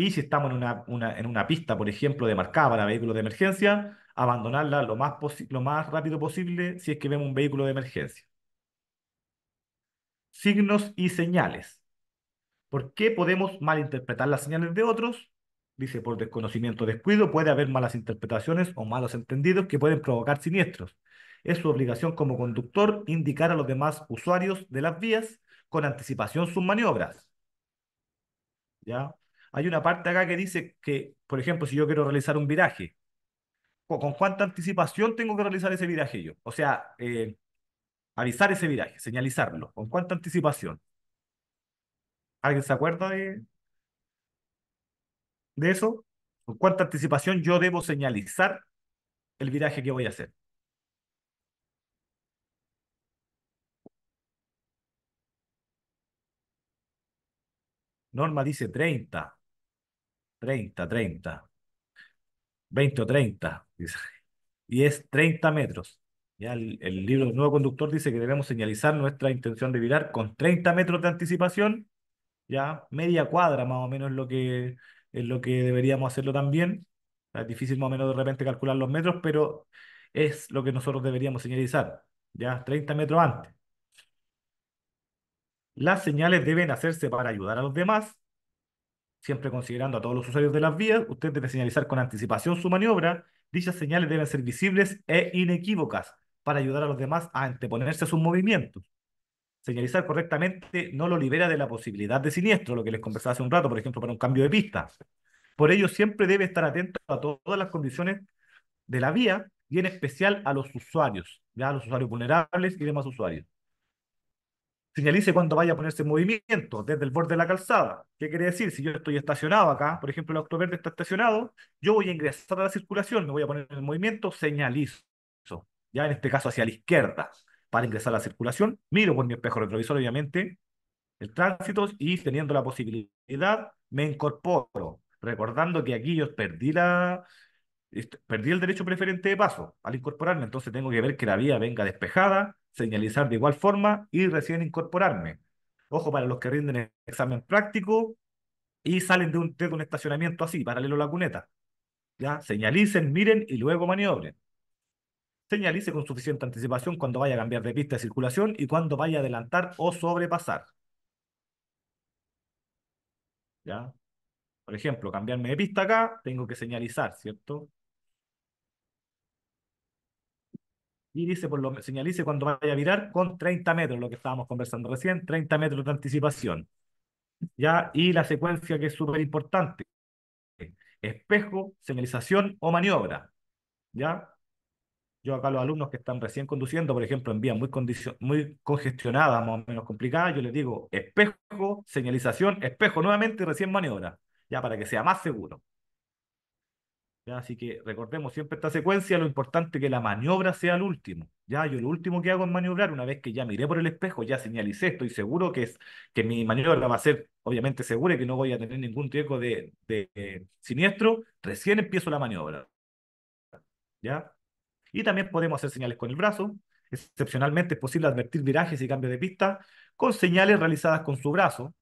Y si estamos en una, en una pista, por ejemplo, demarcada para vehículos de emergencia, abandonarla lo más, lo más rápido posible si es que vemos un vehículo de emergencia. Signos y señales. ¿Por qué podemos malinterpretar las señales de otros? Dice, por desconocimiento descuido puede haber malas interpretaciones o malos entendidos que pueden provocar siniestros. Es su obligación como conductor indicar a los demás usuarios de las vías con anticipación sus maniobras. ¿Ya? hay una parte acá que dice que, por ejemplo, si yo quiero realizar un viraje, ¿con cuánta anticipación tengo que realizar ese viraje yo? O sea, eh, avisar ese viraje, señalizarlo. ¿Con cuánta anticipación? ¿Alguien se acuerda de, de eso? ¿Con cuánta anticipación yo debo señalizar el viraje que voy a hacer? Norma dice 30. 30, 30. 20 o 30, Y es 30 metros. Ya el, libro del nuevo conductor dice que debemos señalizar nuestra intención de virar con 30 metros de anticipación, ya media cuadra más o menos es lo que, es lo que deberíamos hacerlo también. Es difícil más o menos de repente calcular los metros, pero es lo que nosotros deberíamos señalizar, ya 30 metros antes. Las señales deben hacerse para ayudar a los demás Siempre considerando a todos los usuarios de las vías, usted debe señalizar con anticipación su maniobra. Dichas señales deben ser visibles e inequívocas para ayudar a los demás a anteponerse a sus movimientos. Señalizar correctamente no lo libera de la posibilidad de siniestro, lo que les conversaba hace un rato, por ejemplo, para un cambio de pista. Por ello, siempre debe estar atento a todas las condiciones de la vía y en especial a los usuarios, ya a los usuarios vulnerables y demás usuarios señalice cuando vaya a ponerse en movimiento desde el borde de la calzada. ¿Qué quiere decir? Si yo estoy estacionado acá, por ejemplo, el auto verde está estacionado, yo voy a ingresar a la circulación, me voy a poner en movimiento, señalizo, ya en este caso hacia la izquierda, para ingresar a la circulación, miro por mi espejo retrovisor, obviamente, el tránsito y teniendo la posibilidad, me incorporo, recordando que aquí yo perdí la... Este, perdí el derecho preferente de paso al incorporarme, entonces tengo que ver que la vía venga despejada, señalizar de igual forma y recién incorporarme. Ojo para los que rinden el examen práctico y salen de un, de un estacionamiento así, paralelo a la cuneta. ¿Ya? Señalicen, miren y luego maniobren. Señalice con suficiente anticipación cuando vaya a cambiar de pista de circulación y cuando vaya a adelantar o sobrepasar. ¿Ya? Por ejemplo, cambiarme de pista acá, tengo que señalizar, ¿cierto? Y dice, lo, señalice cuando vaya a virar con 30 metros, lo que estábamos conversando recién, 30 metros de anticipación. ¿Ya? Y la secuencia que es súper importante. Espejo, señalización o maniobra. ¿Ya? Yo acá los alumnos que están recién conduciendo, por ejemplo, en vías muy, muy congestionadas, más o menos complicadas, yo les digo espejo, señalización, espejo nuevamente y recién maniobra, ya para que sea más seguro. Así que recordemos siempre esta secuencia, lo importante que la maniobra sea el último. Ya, yo lo último que hago en maniobrar, una vez que ya miré por el espejo, ya señalicé, estoy seguro que, es, que mi maniobra va a ser obviamente segura y que no voy a tener ningún riesgo de, eh, siniestro, recién empiezo la maniobra. ¿Ya? Y también podemos hacer señales con el brazo. Excepcionalmente es posible advertir virajes y cambios de pista con señales realizadas con su brazo.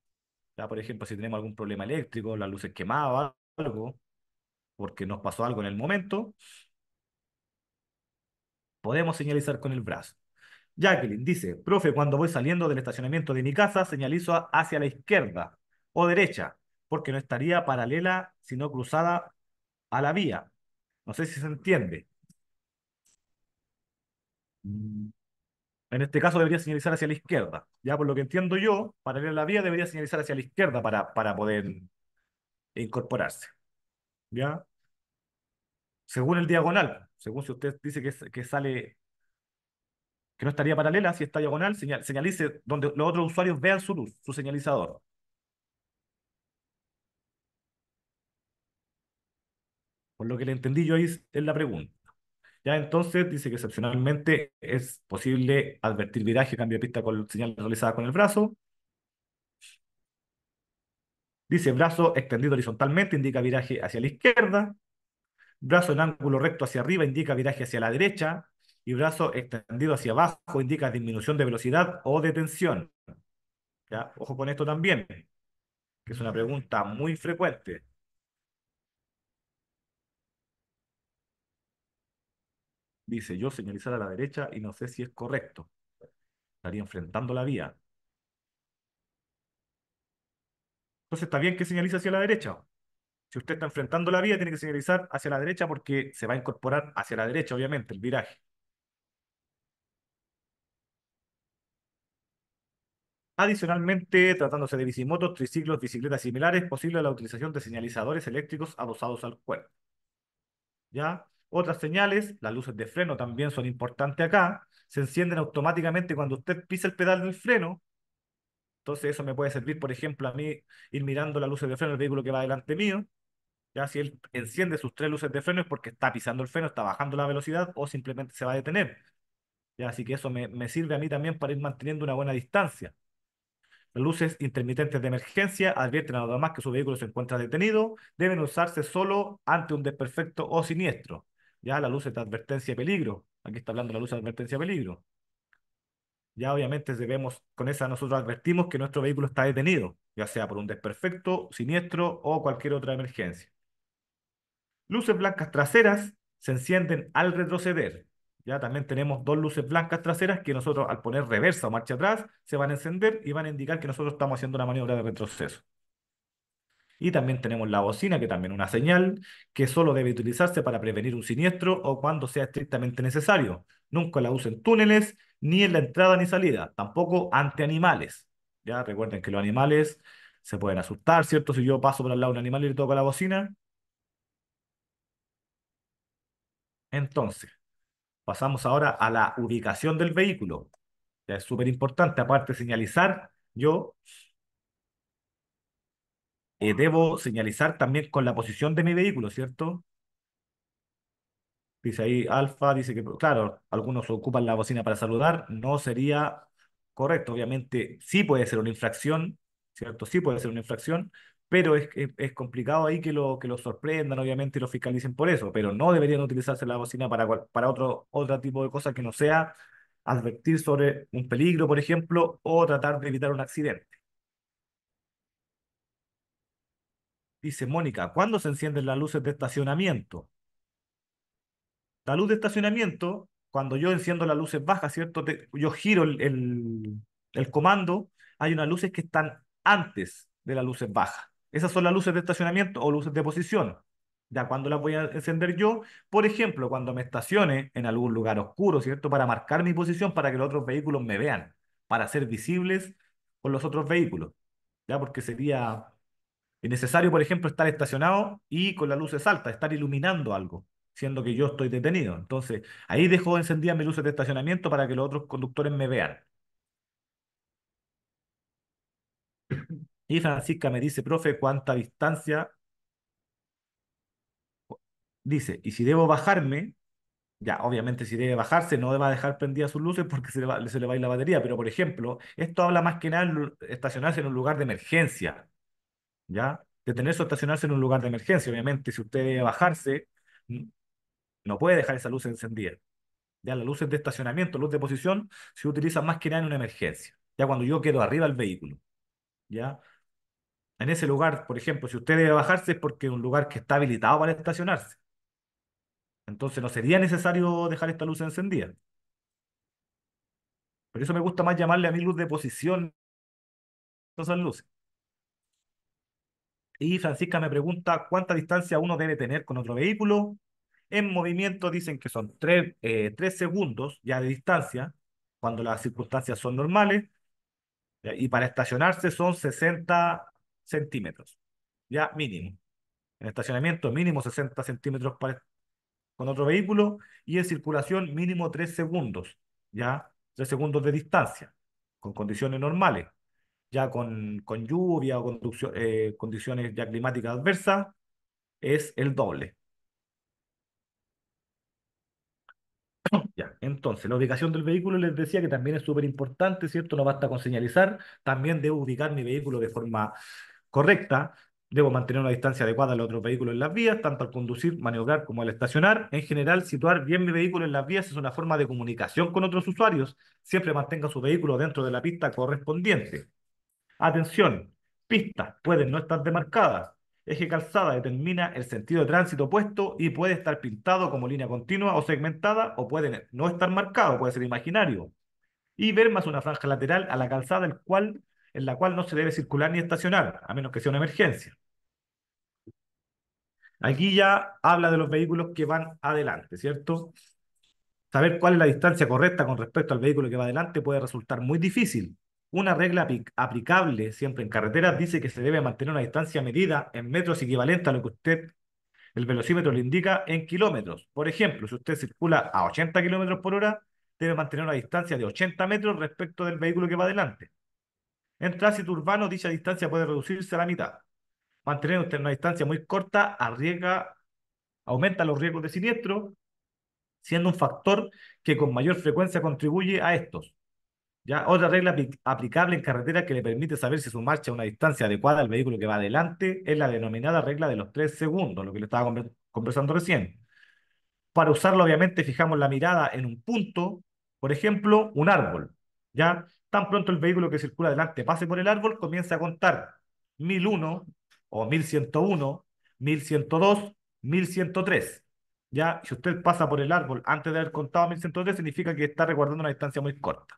¿ya? Por ejemplo, si tenemos algún problema eléctrico, las luces quemadas, algo, porque nos pasó algo en el momento, podemos señalizar con el brazo. Jacqueline dice, profe, cuando voy saliendo del estacionamiento de mi casa, señalizo hacia la izquierda o derecha, porque no estaría paralela, sino cruzada a la vía. No sé si se entiende. Mm, en este caso debería señalizar hacia la izquierda. Ya por lo que entiendo yo, paralela a la vía debería señalizar hacia la izquierda para, para poder incorporarse. ¿ya? Según el diagonal, según si usted dice que, que sale, que no estaría paralela, si está diagonal, señalice donde los otros usuarios vean su luz, su señalizador. Por lo que le entendí yo ahí en la pregunta. Ya entonces dice que excepcionalmente es posible advertir viraje, cambio de pista con señal realizada con el brazo, Dice brazo extendido horizontalmente, indica viraje hacia la izquierda. Brazo en ángulo recto hacia arriba, indica viraje hacia la derecha. Y brazo extendido hacia abajo, indica disminución de velocidad o de tensión. ¿Ya? Ojo con esto también, que es una pregunta muy frecuente. Dice, yo señalizar a la derecha y no sé si es correcto. Estaría enfrentando la vía. Entonces está bien que señalice hacia la derecha. Si usted está enfrentando la vía, tiene que señalizar hacia la derecha porque se va a incorporar hacia la derecha, obviamente, el viraje. Adicionalmente, tratándose de bicimotos, triciclos, bicicletas similares, es posible la utilización de señalizadores eléctricos adosados al cuerpo. ¿Ya? Otras señales, las luces de freno también son importantes acá, se encienden automáticamente cuando usted pisa el pedal del freno entonces eso me puede servir, por ejemplo, a mí ir mirando las luces de freno del vehículo que va delante mío. Ya si él enciende sus tres luces de freno es porque está pisando el freno, está bajando la velocidad o simplemente se va a detener. Ya, así que eso me, sirve a mí también para ir manteniendo una buena distancia. Las luces intermitentes de emergencia advierten a los demás que su vehículo se encuentra detenido. Deben usarse solo ante un desperfecto o siniestro. Ya las luces de advertencia de peligro. Aquí está hablando la luz de advertencia de peligro ya obviamente debemos, con esa nosotros advertimos que nuestro vehículo está detenido, ya sea por un desperfecto, siniestro o cualquier otra emergencia. Luces blancas traseras se encienden al retroceder. Ya también tenemos dos luces blancas traseras que nosotros al poner reversa o marcha atrás se van a encender y van a indicar que nosotros estamos haciendo una maniobra de retroceso. Y también tenemos la bocina, que también es una señal que solo debe utilizarse para prevenir un siniestro o cuando sea estrictamente necesario. Nunca la usen en túneles, ni en la entrada ni salida, tampoco ante animales. Ya recuerden que los animales se pueden asustar, ¿cierto? Si yo paso por al lado de un animal y le toco la bocina. Entonces, pasamos ahora a la ubicación del vehículo. Ya es súper importante, aparte de señalizar, yo eh, debo señalizar también con la posición de mi vehículo, ¿cierto? Dice ahí Alfa, dice que, claro, algunos ocupan la bocina para saludar, no sería correcto. Obviamente, sí puede ser una infracción, ¿cierto? Sí puede ser una infracción, pero es, complicado ahí que lo, que lo sorprendan, obviamente, y lo fiscalicen por eso, pero no deberían utilizarse la bocina para, para otro, otro tipo de cosas que no sea advertir sobre un peligro, por ejemplo, o tratar de evitar un accidente. Dice Mónica, ¿cuándo se encienden las luces de estacionamiento? La luz de estacionamiento, cuando yo enciendo las luces bajas, ¿cierto? yo giro el, el, comando, hay unas luces que están antes de las luces bajas. Esas son las luces de estacionamiento o luces de posición. Ya cuando las voy a encender yo, por ejemplo, cuando me estacione en algún lugar oscuro, ¿cierto? Para marcar mi posición para que los otros vehículos me vean, para ser visibles con los otros vehículos. Ya porque sería es necesario, por ejemplo, estar estacionado y con las luces altas, estar iluminando algo, siendo que yo estoy detenido. Entonces, ahí dejo encendidas mis luces de estacionamiento para que los otros conductores me vean. Y Francisca me dice, profe, ¿cuánta distancia? Dice, y si debo bajarme, ya, obviamente si debe bajarse, no deba dejar prendidas sus luces porque se le, va, se le va a ir la batería, pero por ejemplo, esto habla más que nada de estacionarse en un lugar de emergencia, ¿ya? Detenerse o estacionarse en un lugar de emergencia. Obviamente, si usted debe bajarse, no puede dejar esa luz encendida. Ya las luces de estacionamiento, luz de posición, se utilizan más que nada en una emergencia. Ya cuando yo quedo arriba del vehículo. ¿Ya? En ese lugar, por ejemplo, si usted debe bajarse es porque es un lugar que está habilitado para estacionarse. Entonces no sería necesario dejar esta luz encendida. Por eso me gusta más llamarle a mi luz de posición. Esas luces. Y Francisca me pregunta cuánta distancia uno debe tener con otro vehículo. En movimiento dicen que son tres eh, segundos ya de distancia, cuando las circunstancias son normales. Y para estacionarse son 60 centímetros, ya mínimo. En estacionamiento mínimo 60 centímetros para, con otro vehículo y en circulación mínimo tres segundos, ya tres segundos de distancia, con condiciones normales ya con, con lluvia o eh, condiciones ya climáticas adversas, es el doble. entonces, la ubicación del vehículo les decía que también es súper importante, ¿cierto? No basta con señalizar, también debo ubicar mi vehículo de forma correcta, debo mantener una distancia adecuada al otro vehículo en las vías, tanto al conducir, maniobrar como al estacionar. En general, situar bien mi vehículo en las vías es una forma de comunicación con otros usuarios. Siempre mantenga su vehículo dentro de la pista correspondiente. Atención, pistas pueden no estar demarcadas. Eje calzada determina el sentido de tránsito opuesto y puede estar pintado como línea continua o segmentada o puede no estar marcado, puede ser imaginario. Y ver más una franja lateral a la calzada el cual, en la cual no se debe circular ni estacionar, a menos que sea una emergencia. Aquí ya habla de los vehículos que van adelante, ¿cierto? Saber cuál es la distancia correcta con respecto al vehículo que va adelante puede resultar muy difícil, una regla aplicable siempre en carreteras dice que se debe mantener una distancia medida en metros equivalente a lo que usted, el velocímetro le indica en kilómetros. Por ejemplo, si usted circula a 80 kilómetros por hora, debe mantener una distancia de 80 metros respecto del vehículo que va adelante. En tránsito urbano, dicha distancia puede reducirse a la mitad. Mantener usted una distancia muy corta arriesga, aumenta los riesgos de siniestro, siendo un factor que con mayor frecuencia contribuye a estos. Otra regla aplicable en carretera que le permite saber si su marcha a una distancia adecuada al vehículo que va adelante es la denominada regla de los tres segundos, lo que le estaba conversando recién. Para usarlo, obviamente, fijamos la mirada en un punto, por ejemplo, un árbol. ¿ya? Tan pronto el vehículo que circula adelante pase por el árbol, comienza a contar 1001 o 1101, 1102, 1103. ¿ya? Si usted pasa por el árbol antes de haber contado 1103, significa que está recordando una distancia muy corta.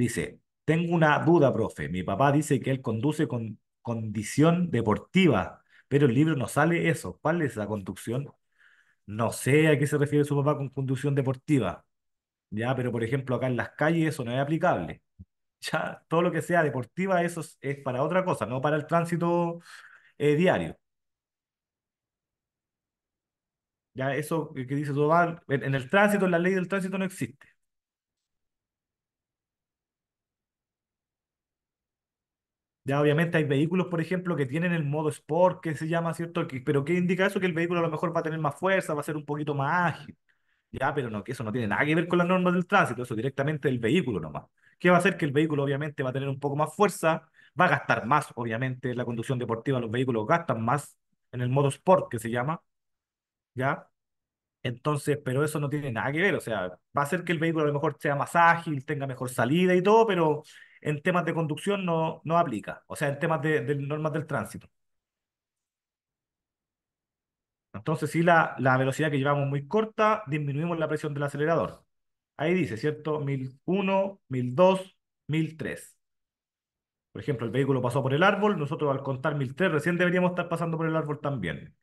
Dice, tengo una duda, profe. Mi papá dice que él conduce con condición deportiva, pero el libro no sale eso. ¿Cuál es la conducción? No sé a qué se refiere su papá con conducción deportiva. Ya, pero por ejemplo, acá en las calles eso no es aplicable. Ya, todo lo que sea deportiva, eso es, para otra cosa, no para el tránsito eh, diario. Ya, eso que dice su papá, en, en el tránsito, en la ley del tránsito no existe. Ya obviamente hay vehículos, por ejemplo, que tienen el modo sport, que se llama, ¿cierto? pero ¿qué indica eso? Que el vehículo a lo mejor va a tener más fuerza, va a ser un poquito más ágil. Ya, pero no, que eso no tiene nada que ver con las normas del tránsito, eso directamente del vehículo nomás. ¿Qué va a hacer? Que el vehículo obviamente va a tener un poco más fuerza, va a gastar más, obviamente, la conducción deportiva, los vehículos gastan más en el modo sport que se llama, ¿ya? Entonces, pero eso no tiene nada que ver, o sea, va a hacer que el vehículo a lo mejor sea más ágil, tenga mejor salida y todo, pero en temas de conducción no, no aplica, o sea, en temas de, normas del tránsito. Entonces, si la, la velocidad que llevamos muy corta, disminuimos la presión del acelerador. Ahí dice, ¿cierto? 1001, 1002, 1003. Por ejemplo, el vehículo pasó por el árbol, nosotros al contar 1003 recién deberíamos estar pasando por el árbol también.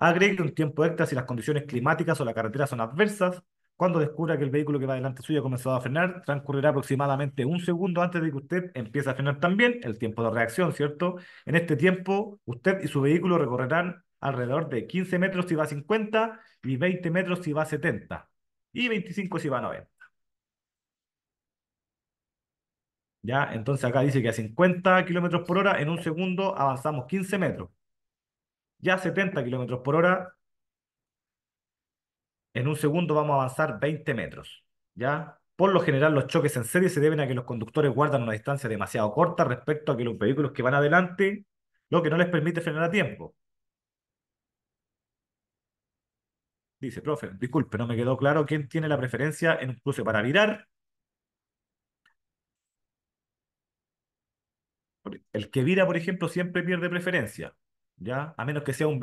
Agregue un tiempo extra si las condiciones climáticas o la carretera son adversas cuando descubra que el vehículo que va delante suyo ha comenzado a frenar, transcurrirá aproximadamente un segundo antes de que usted empiece a frenar también, el tiempo de reacción, ¿cierto? En este tiempo, usted y su vehículo recorrerán alrededor de 15 metros si va a 50 y 20 metros si va a 70 y 25 si va a 90. ¿Ya? Entonces acá dice que a 50 kilómetros por hora en un segundo avanzamos 15 metros. Ya a 70 kilómetros por hora en un segundo vamos a avanzar 20 metros, ¿ya? Por lo general, los choques en serie se deben a que los conductores guardan una distancia demasiado corta respecto a que los vehículos que van adelante, lo que no les permite frenar a tiempo. Dice, profe, disculpe, no me quedó claro quién tiene la preferencia en un cruce para virar. El que vira, por ejemplo, siempre pierde preferencia, ¿ya? A menos que sea un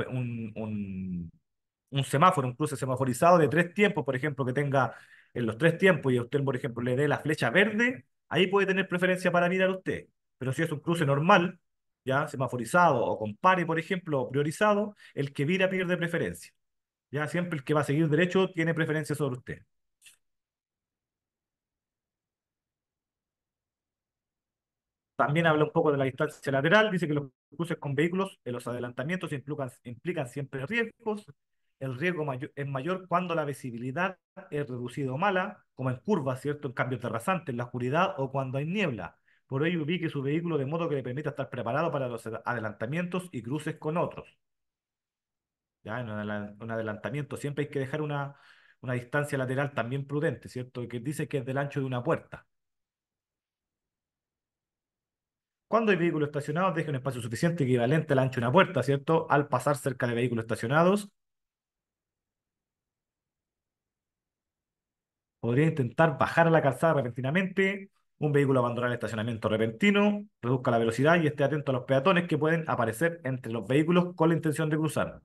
un semáforo, un cruce semaforizado de tres tiempos, por ejemplo, que tenga en los tres tiempos y a usted, por ejemplo, le dé la flecha verde, ahí puede tener preferencia para mirar usted. Pero si es un cruce normal, ya semaforizado o con pare, por ejemplo, priorizado, el que vira pierde preferencia. Ya siempre el que va a seguir derecho tiene preferencia sobre usted. También habla un poco de la distancia lateral, dice que los cruces con vehículos en los adelantamientos implican siempre riesgos, el riesgo es mayor cuando la visibilidad es reducida o mala, como en curvas, ¿cierto? En cambios de rasante, en la oscuridad o cuando hay niebla. Por ello, ubique su vehículo de modo que le permita estar preparado para los adelantamientos y cruces con otros. ¿Ya? En un adelantamiento siempre hay que dejar una, una distancia lateral también prudente, ¿cierto? Que dice que es del ancho de una puerta. Cuando hay vehículos estacionados, deje un espacio suficiente equivalente al ancho de una puerta, ¿cierto? Al pasar cerca de vehículos estacionados, podría intentar bajar a la calzada repentinamente, un vehículo abandonar el estacionamiento repentino, reduzca la velocidad y esté atento a los peatones que pueden aparecer entre los vehículos con la intención de cruzar.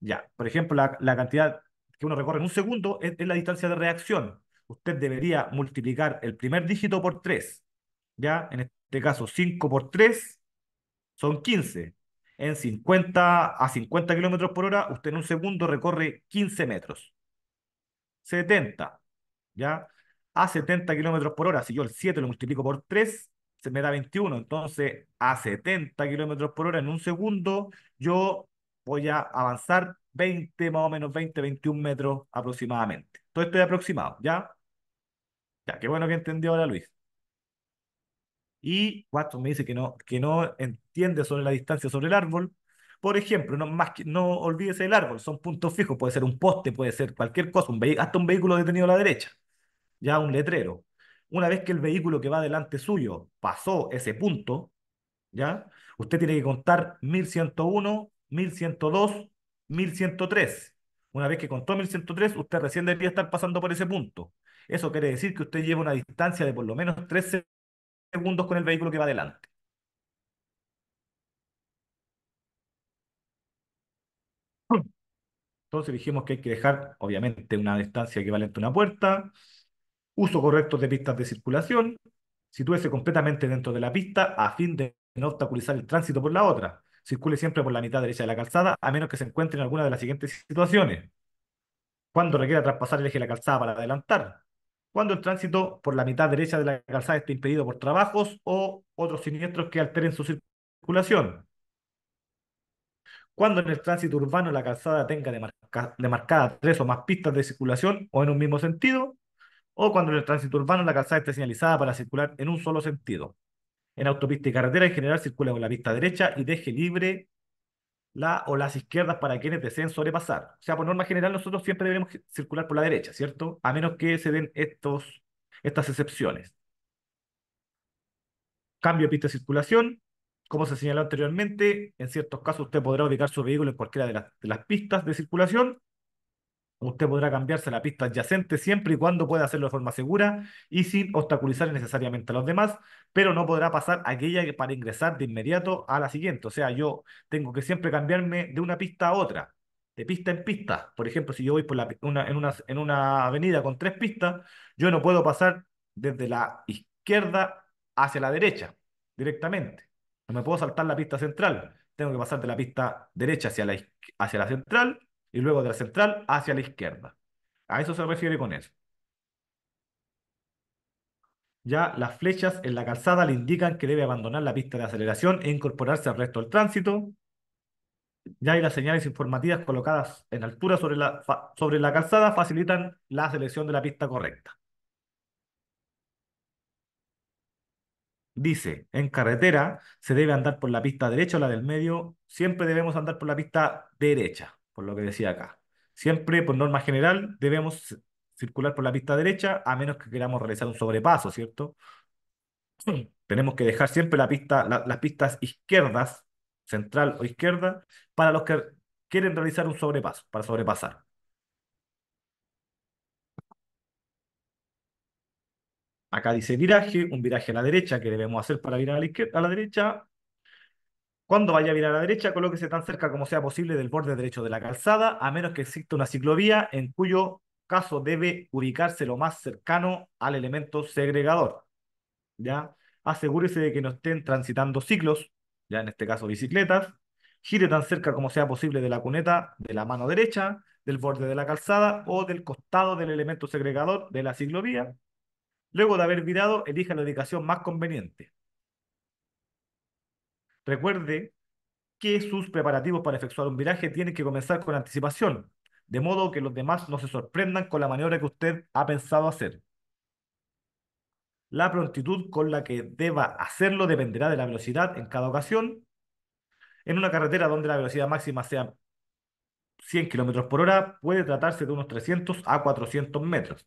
Ya, por ejemplo, la, cantidad que uno recorre en un segundo es, la distancia de reacción. Usted debería multiplicar el primer dígito por 3. Ya, en este caso, 5 por 3 son 15. En 50 a 50 kilómetros por hora, usted en un segundo recorre 15 metros. 70, ¿ya? A 70 kilómetros por hora, si yo el 7 lo multiplico por 3, se me da 21. Entonces, a 70 kilómetros por hora en un segundo, yo voy a avanzar 20, más o menos 20, 21 metros aproximadamente. Todo esto es aproximado, ¿ya? Ya, qué bueno que entendió ahora Luis. Y Watson me dice que no, que no entiende sobre la distancia sobre el árbol. Por ejemplo, no, más que, no olvídese el árbol, son puntos fijos, puede ser un poste, puede ser cualquier cosa, un hasta un vehículo detenido a la derecha, ya un letrero. Una vez que el vehículo que va delante suyo pasó ese punto, ¿ya? Usted tiene que contar 1101, 1102, 1103. Una vez que contó 1103, usted recién debería estar pasando por ese punto. Eso quiere decir que usted lleva una distancia de por lo menos 13 segundos con el vehículo que va adelante. Entonces dijimos que hay que dejar, obviamente, una distancia equivalente a una puerta, uso correcto de pistas de circulación, sitúese completamente dentro de la pista a fin de no obstaculizar el tránsito por la otra. Circule siempre por la mitad derecha de la calzada, a menos que se encuentre en alguna de las siguientes situaciones. Cuando requiera traspasar el eje de la calzada para adelantar. Cuando el tránsito por la mitad derecha de la calzada esté impedido por trabajos o otros siniestros que alteren su circulación cuando en el tránsito urbano la calzada tenga demarcada tres o más pistas de circulación o en un mismo sentido, o cuando en el tránsito urbano la calzada esté señalizada para circular en un solo sentido. En autopista y carretera en general circula con la pista derecha y deje libre la o las izquierdas para quienes deseen sobrepasar. O sea, por norma general nosotros siempre debemos circular por la derecha, ¿cierto? A menos que se den estos, estas excepciones. Cambio de pista de circulación. Como se señaló anteriormente, en ciertos casos usted podrá ubicar su vehículo en cualquiera de las, pistas de circulación. Usted podrá cambiarse a la pista adyacente siempre y cuando pueda hacerlo de forma segura y sin obstaculizar necesariamente a los demás, pero no podrá pasar aquella para ingresar de inmediato a la siguiente. O sea, yo tengo que siempre cambiarme de una pista a otra, de pista en pista. Por ejemplo, si yo voy en una avenida con tres pistas, yo no puedo pasar desde la izquierda hacia la derecha directamente no me puedo saltar la pista central. Tengo que pasar de la pista derecha hacia la, hacia la central y luego de la central hacia la izquierda. A eso se refiere con eso. Ya las flechas en la calzada le indican que debe abandonar la pista de aceleración e incorporarse al resto del tránsito. Ya hay las señales informativas colocadas en altura sobre la, sobre la calzada facilitan la selección de la pista correcta. Dice, en carretera se debe andar por la pista derecha o la del medio, siempre debemos andar por la pista derecha, por lo que decía acá. Siempre, por norma general, debemos circular por la pista derecha a menos que queramos realizar un sobrepaso, ¿cierto? Tenemos que dejar siempre la pista, las pistas izquierdas, central o izquierda, para los que quieren realizar un sobrepaso, para sobrepasar. Acá dice viraje, un viraje a la derecha que debemos hacer para virar a la, izquierda, a la derecha. Cuando vaya a virar a la derecha, colóquese tan cerca como sea posible del borde derecho de la calzada, a menos que exista una ciclovía, en cuyo caso debe ubicarse lo más cercano al elemento segregador. ¿Ya? Asegúrese de que no estén transitando ciclos, ya en este caso bicicletas. Gire tan cerca como sea posible de la cuneta de la mano derecha, del borde de la calzada o del costado del elemento segregador de la ciclovía Luego de haber virado, elija la ubicación más conveniente. Recuerde que sus preparativos para efectuar un viraje tienen que comenzar con anticipación, de modo que los demás no se sorprendan con la maniobra que usted ha pensado hacer. La prontitud con la que deba hacerlo dependerá de la velocidad en cada ocasión. En una carretera donde la velocidad máxima sea 100 km por hora, puede tratarse de unos 300 a 400 metros.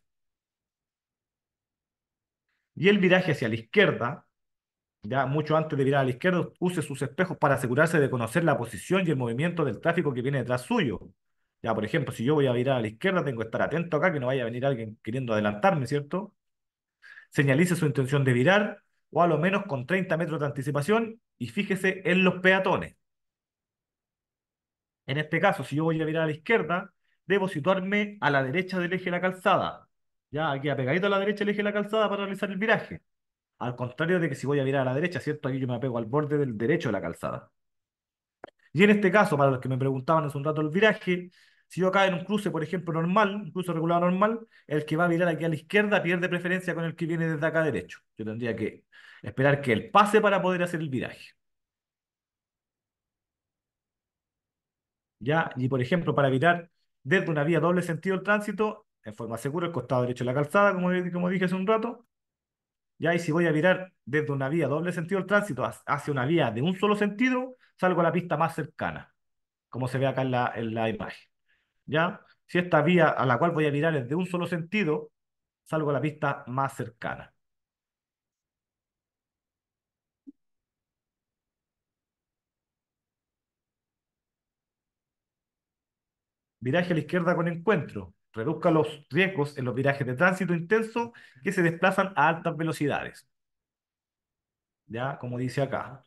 Y el viraje hacia la izquierda, ya mucho antes de virar a la izquierda, use sus espejos para asegurarse de conocer la posición y el movimiento del tráfico que viene detrás suyo. Ya, por ejemplo, si yo voy a virar a la izquierda, tengo que estar atento acá que no vaya a venir alguien queriendo adelantarme, ¿cierto? Señalice su intención de virar, o a lo menos con 30 metros de anticipación, y fíjese en los peatones. En este caso, si yo voy a virar a la izquierda, debo situarme a la derecha del eje de la calzada, ya, aquí apegadito a la derecha elige la calzada para realizar el viraje. Al contrario de que si voy a virar a la derecha, ¿cierto? Aquí yo me apego al borde del derecho de la calzada. Y en este caso, para los que me preguntaban hace un rato el viraje, si yo acá en un cruce, por ejemplo, normal, un cruce regular normal, el que va a virar aquí a la izquierda pierde preferencia con el que viene desde acá derecho. Yo tendría que esperar que él pase para poder hacer el viraje. ¿Ya? Y por ejemplo, para virar desde una vía doble sentido el tránsito, en forma segura el costado derecho de la calzada, como, como dije hace un rato. Ya, y si voy a virar desde una vía doble sentido del tránsito hacia una vía de un solo sentido, salgo a la pista más cercana, como se ve acá en la, en la imagen. Ya, si esta vía a la cual voy a virar es de un solo sentido, salgo a la pista más cercana. Viraje a la izquierda con encuentro reduzca los riesgos en los virajes de tránsito intenso que se desplazan a altas velocidades. Ya, como dice acá.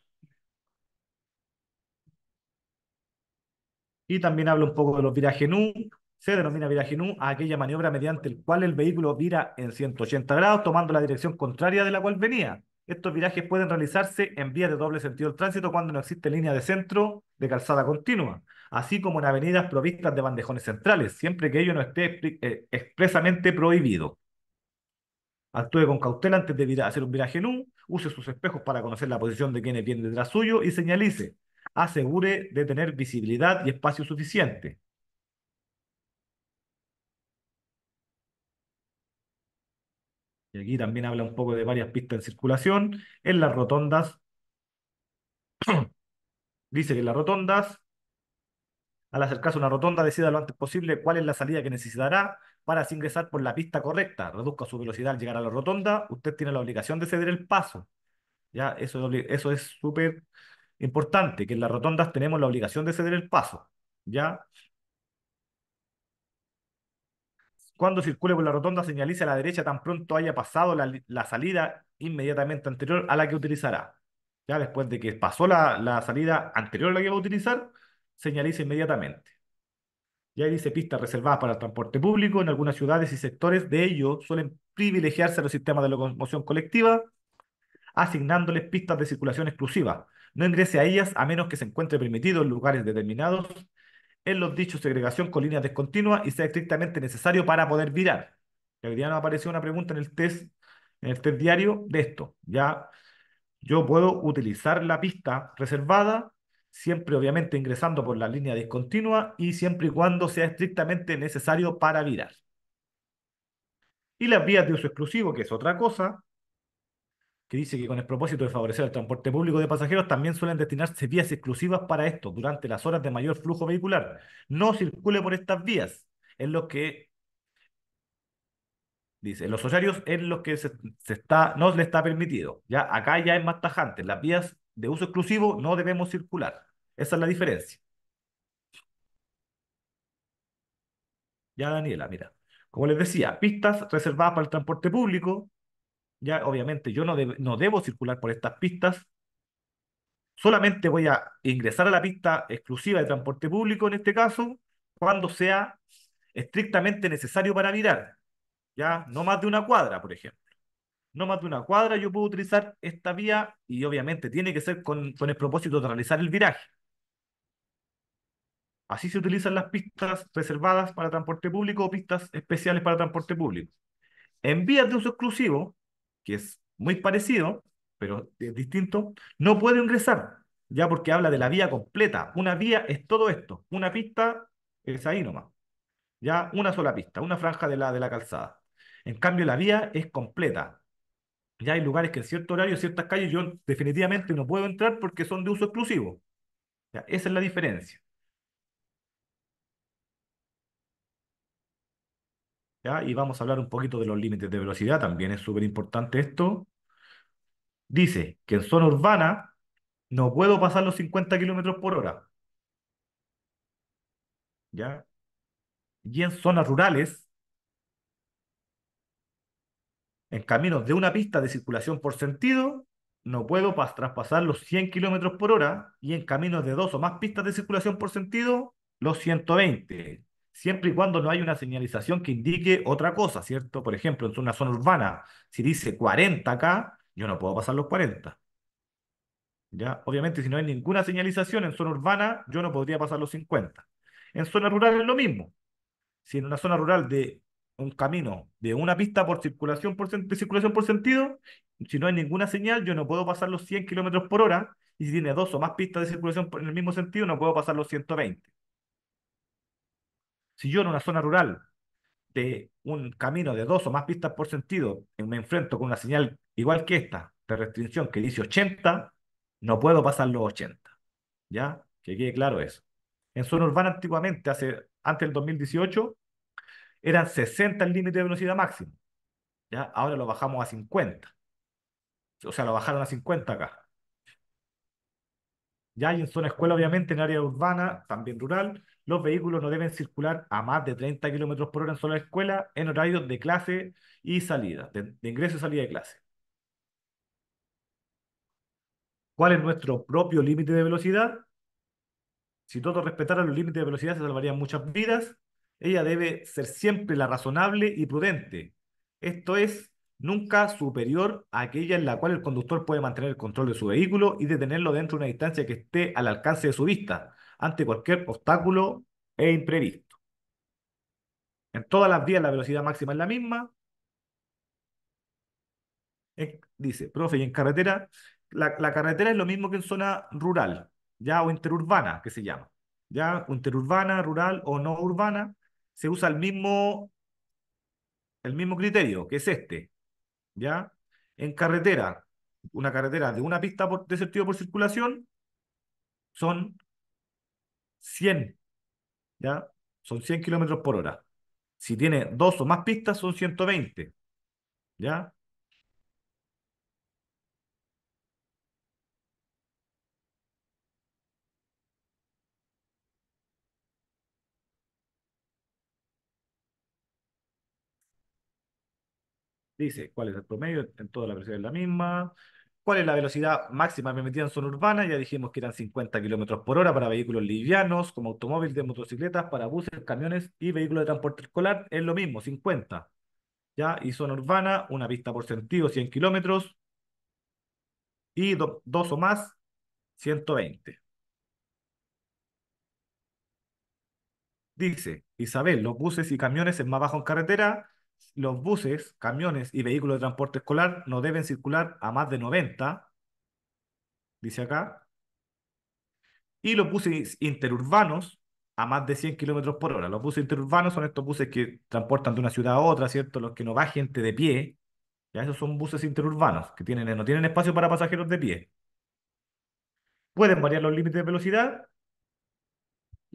Y también habla un poco de los virajes NU. Se denomina viraje NU a aquella maniobra mediante el cual el vehículo vira en 180 grados tomando la dirección contraria de la cual venía. Estos virajes pueden realizarse en vías de doble sentido del tránsito cuando no existe línea de centro de calzada continua así como en avenidas provistas de bandejones centrales, siempre que ello no esté eh, expresamente prohibido. Actúe con cautela antes de hacer un viraje en U, use sus espejos para conocer la posición de quienes vienen detrás suyo y señalice. Asegure de tener visibilidad y espacio suficiente. Y aquí también habla un poco de varias pistas en circulación. En las rotondas, dice que en las rotondas al acercarse a una rotonda, decida lo antes posible cuál es la salida que necesitará para ingresar por la pista correcta. Reduzca su velocidad al llegar a la rotonda. Usted tiene la obligación de ceder el paso. Ya, eso, eso es súper importante, que en las rotondas tenemos la obligación de ceder el paso. Ya. Cuando circule por la rotonda, señalice a la derecha tan pronto haya pasado la, salida inmediatamente anterior a la que utilizará. Ya después de que pasó la, la salida anterior a la que va a utilizar, señalice inmediatamente. Ya ahí dice pistas reservadas para el transporte público. En algunas ciudades y sectores de ello suelen privilegiarse los sistemas de locomoción colectiva, asignándoles pistas de circulación exclusiva. No ingrese a ellas a menos que se encuentre permitido en lugares determinados. En los dichos segregación con líneas discontinuas y sea estrictamente necesario para poder virar. ya hoy día nos apareció una pregunta en el test, en el test diario de esto. Ya yo puedo utilizar la pista reservada siempre obviamente ingresando por la línea discontinua y siempre y cuando sea estrictamente necesario para virar. Y las vías de uso exclusivo, que es otra cosa, que dice que con el propósito de favorecer el transporte público de pasajeros también suelen destinarse vías exclusivas para esto durante las horas de mayor flujo vehicular. No circule por estas vías, en los que dice, los horarios en los que se, está, no le está permitido. Ya acá ya es más tajante, las vías de uso exclusivo no debemos circular. Esa es la diferencia. Ya, Daniela, mira. Como les decía, pistas reservadas para el transporte público. Ya, obviamente, yo no, no debo circular por estas pistas. Solamente voy a ingresar a la pista exclusiva de transporte público, en este caso, cuando sea estrictamente necesario para mirar Ya, no más de una cuadra, por ejemplo. No más de una cuadra yo puedo utilizar esta vía y obviamente tiene que ser con, con el propósito de realizar el viraje. Así se utilizan las pistas reservadas para transporte público o pistas especiales para transporte público. En vías de uso exclusivo, que es muy parecido, pero es distinto, no puede ingresar, ya porque habla de la vía completa. Una vía es todo esto, una pista es ahí nomás, ya una sola pista, una franja de la, de la calzada. En cambio, la vía es completa. Ya hay lugares que en cierto horario, ciertas calles, yo definitivamente no puedo entrar porque son de uso exclusivo. esa es la diferencia. Y vamos a hablar un poquito de los límites de velocidad, también es súper importante esto. Dice que en zona urbana no puedo pasar los 50 kilómetros por hora. ¿Ya? Y en zonas rurales, en caminos de una pista de circulación por sentido, no puedo traspasar los 100 kilómetros por hora y en caminos de dos o más pistas de circulación por sentido, los 120 siempre y cuando no hay una señalización que indique otra cosa, ¿cierto? Por ejemplo, en una zona urbana, si dice 40 acá, yo no puedo pasar los 40. ¿Ya? Obviamente, si no hay ninguna señalización en zona urbana, yo no podría pasar los 50. En zona rural es lo mismo. Si en una zona rural de un camino de una pista por circulación por, de circulación por sentido, si no hay ninguna señal, yo no puedo pasar los 100 kilómetros por hora. Y si tiene dos o más pistas de circulación en el mismo sentido, no puedo pasar los 120. Si yo en una zona rural de un camino de dos o más pistas por sentido me enfrento con una señal igual que esta de restricción que dice 80, no puedo pasar los 80. ¿Ya? Que quede claro eso. En zona urbana antiguamente, hace, antes del 2018, eran 60 el límite de velocidad máximo. ¿Ya? Ahora lo bajamos a 50. O sea, lo bajaron a 50 acá. Ya hay en zona escuela, obviamente, en área urbana, también rural, los vehículos no deben circular a más de 30 kilómetros por hora en sola escuela en horarios de clase y salida, de, de ingreso y salida de clase. ¿Cuál es nuestro propio límite de velocidad? Si todos respetaran los límites de velocidad se salvarían muchas vidas. Ella debe ser siempre la razonable y prudente. Esto es, nunca superior a aquella en la cual el conductor puede mantener el control de su vehículo y detenerlo dentro de una distancia que esté al alcance de su vista, ante cualquier obstáculo e imprevisto. En todas las vías la velocidad máxima es la misma. dice, profe, y en carretera, la, carretera es lo mismo que en zona rural, ya o interurbana, que se llama. Ya interurbana, rural o no urbana, se usa el mismo, el mismo criterio, que es este. ¿Ya? En carretera, una carretera de una pista por, de sentido por circulación, son 100, ¿ya? Son 100 kilómetros por hora. Si tiene dos o más pistas, son 120, ¿ya? Dice cuál es el promedio, en toda la versión es la misma, cuál es la velocidad máxima permitida en zona urbana, ya dijimos que eran 50 kilómetros por hora para vehículos livianos, como automóviles, de motocicletas, para buses, camiones y vehículos de transporte escolar, es lo mismo, 50. ¿Ya? Y zona urbana, una pista por sentido, 100 kilómetros, y dos o más, 120. Dice, Isabel, los buses y camiones en más bajo en carretera, los buses, camiones y vehículos de transporte escolar no deben circular a más de 90, dice acá, y los buses interurbanos a más de 100 kilómetros por hora. Los buses interurbanos son estos buses que transportan de una ciudad a otra, ¿cierto? Los que no va gente de pie. Ya esos son buses interurbanos que tienen, no tienen espacio para pasajeros de pie. Pueden variar los límites de velocidad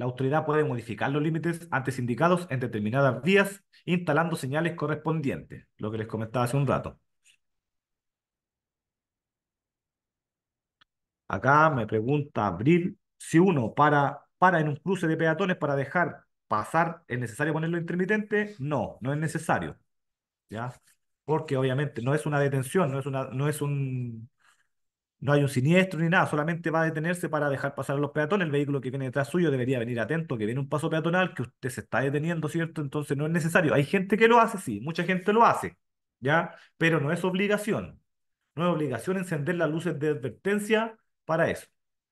la autoridad puede modificar los límites antes indicados en determinadas vías, instalando señales correspondientes, lo que les comentaba hace un rato. Acá me pregunta Abril si uno para, para en un cruce de peatones para dejar pasar, ¿es necesario ponerlo intermitente? No, no es necesario. ¿Ya? Porque obviamente no es una detención, no es, una, no es un, no hay un siniestro ni nada, solamente va a detenerse para dejar pasar a los peatones. El vehículo que viene detrás suyo debería venir atento, que viene un paso peatonal, que usted se está deteniendo, ¿cierto? Entonces no es necesario. Hay gente que lo hace, sí, mucha gente lo hace, ¿ya? Pero no es obligación. No es obligación encender las luces de advertencia para eso,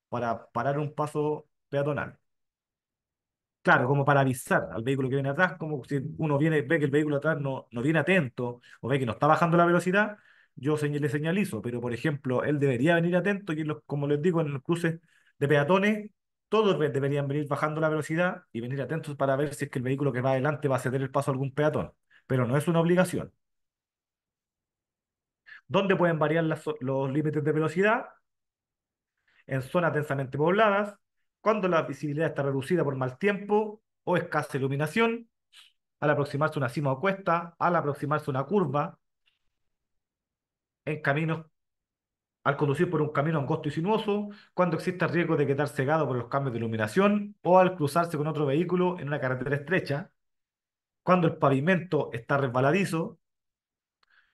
para parar un paso peatonal. Claro, como para avisar al vehículo que viene atrás, como si uno viene, ve que el vehículo atrás no, no viene atento o ve que no está bajando la velocidad, yo le señalizo, pero por ejemplo, él debería venir atento, y como les digo, en los cruces de peatones, todos deberían venir bajando la velocidad y venir atentos para ver si es que el vehículo que va adelante va a ceder el paso a algún peatón, pero no es una obligación. ¿Dónde pueden variar los límites de velocidad? En zonas densamente pobladas, cuando la visibilidad está reducida por mal tiempo o escasa iluminación, al aproximarse una cima o cuesta, al aproximarse una curva, en caminos al conducir por un camino angosto y sinuoso, cuando exista riesgo de quedar cegado por los cambios de iluminación o al cruzarse con otro vehículo en una carretera estrecha, cuando el pavimento está resbaladizo,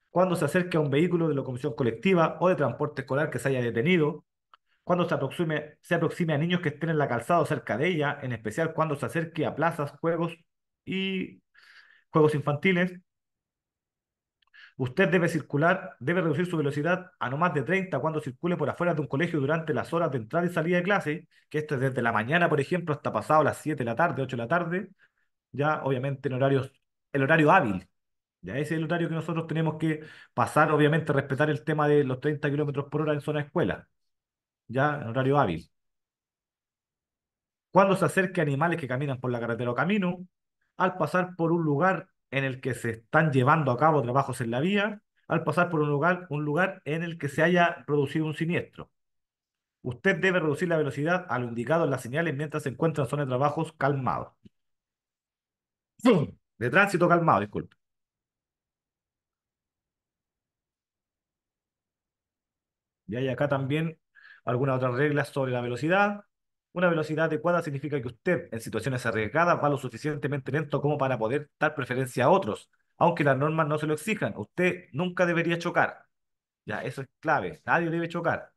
cuando se acerque a un vehículo de locomoción colectiva o de transporte escolar que se haya detenido, cuando se aproxime, se aproxime a niños que estén en la calzada o cerca de ella, en especial cuando se acerque a plazas, juegos y juegos infantiles, Usted debe circular, debe reducir su velocidad a no más de 30 cuando circule por afuera de un colegio durante las horas de entrada y salida de clase, que esto es desde la mañana, por ejemplo, hasta pasado las 7 de la tarde, 8 de la tarde, ya obviamente en horarios, el horario hábil. Ya ese es el horario que nosotros tenemos que pasar, obviamente, respetar el tema de los 30 kilómetros por hora en zona de escuela, ya en horario hábil. Cuando se acerque a animales que caminan por la carretera o camino, al pasar por un lugar en el que se están llevando a cabo trabajos en la vía al pasar por un lugar, un lugar en el que se haya producido un siniestro. Usted debe reducir la velocidad a lo indicado en las señales mientras se encuentra en zona de trabajos calmado. De tránsito calmado, disculpe. Y hay acá también algunas otras reglas sobre la velocidad. Una velocidad adecuada significa que usted, en situaciones arriesgadas, va lo suficientemente lento como para poder dar preferencia a otros, aunque las normas no se lo exijan. Usted nunca debería chocar. Ya, eso es clave. Nadie debe chocar.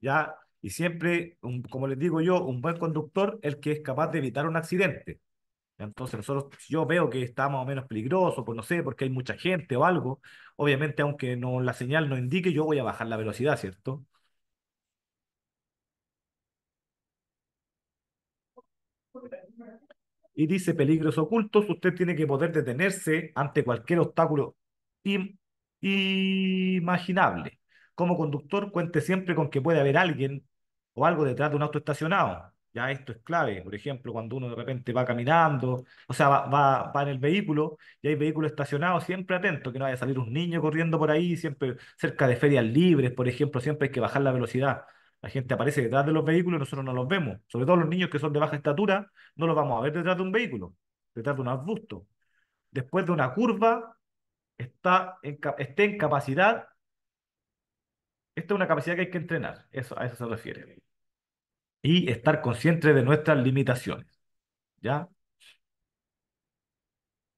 Ya, y siempre, como les digo yo, un buen conductor es el que es capaz de evitar un accidente. Entonces, nosotros, yo veo que está más o menos peligroso, pues no sé, porque hay mucha gente o algo. Obviamente, aunque no, la señal no indique, yo voy a bajar la velocidad, ¿cierto? y dice peligros ocultos, usted tiene que poder detenerse ante cualquier obstáculo imaginable. Como conductor, cuente siempre con que puede haber alguien o algo detrás de un auto estacionado. Ya esto es clave. Por ejemplo, cuando uno de repente va caminando, o sea, va, va, en el vehículo y hay vehículos estacionados, siempre atento, que no vaya a salir un niño corriendo por ahí, siempre cerca de ferias libres, por ejemplo, siempre hay que bajar la velocidad. La gente aparece detrás de los vehículos y nosotros no los vemos. Sobre todo los niños que son de baja estatura, no los vamos a ver detrás de un vehículo, detrás de un arbusto. Después de una curva, está en, esté en capacidad. Esta es una capacidad que hay que entrenar, eso, a eso se refiere. Y estar consciente de nuestras limitaciones. ¿Ya?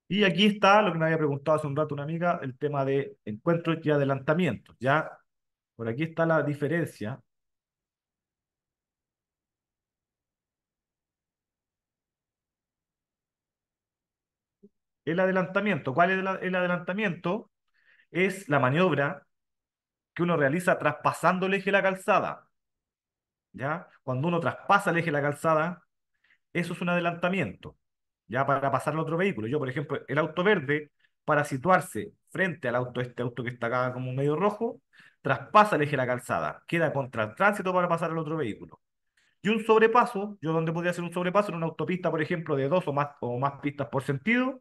Y aquí está lo que me había preguntado hace un rato una amiga, el tema de encuentros y adelantamientos. Ya por aquí está la diferencia el adelantamiento. ¿Cuál es el adelantamiento? Es la maniobra que uno realiza traspasando el eje de la calzada. ¿Ya? Cuando uno traspasa el eje de la calzada, eso es un adelantamiento, ¿ya? Para pasar al otro vehículo. Yo, por ejemplo, el auto verde, para situarse frente al auto, este auto que está acá como medio rojo, traspasa el eje de la calzada, queda contra el tránsito para pasar al otro vehículo. Y un sobrepaso, yo donde podría hacer un sobrepaso en una autopista, por ejemplo, de dos o más, o más pistas por sentido,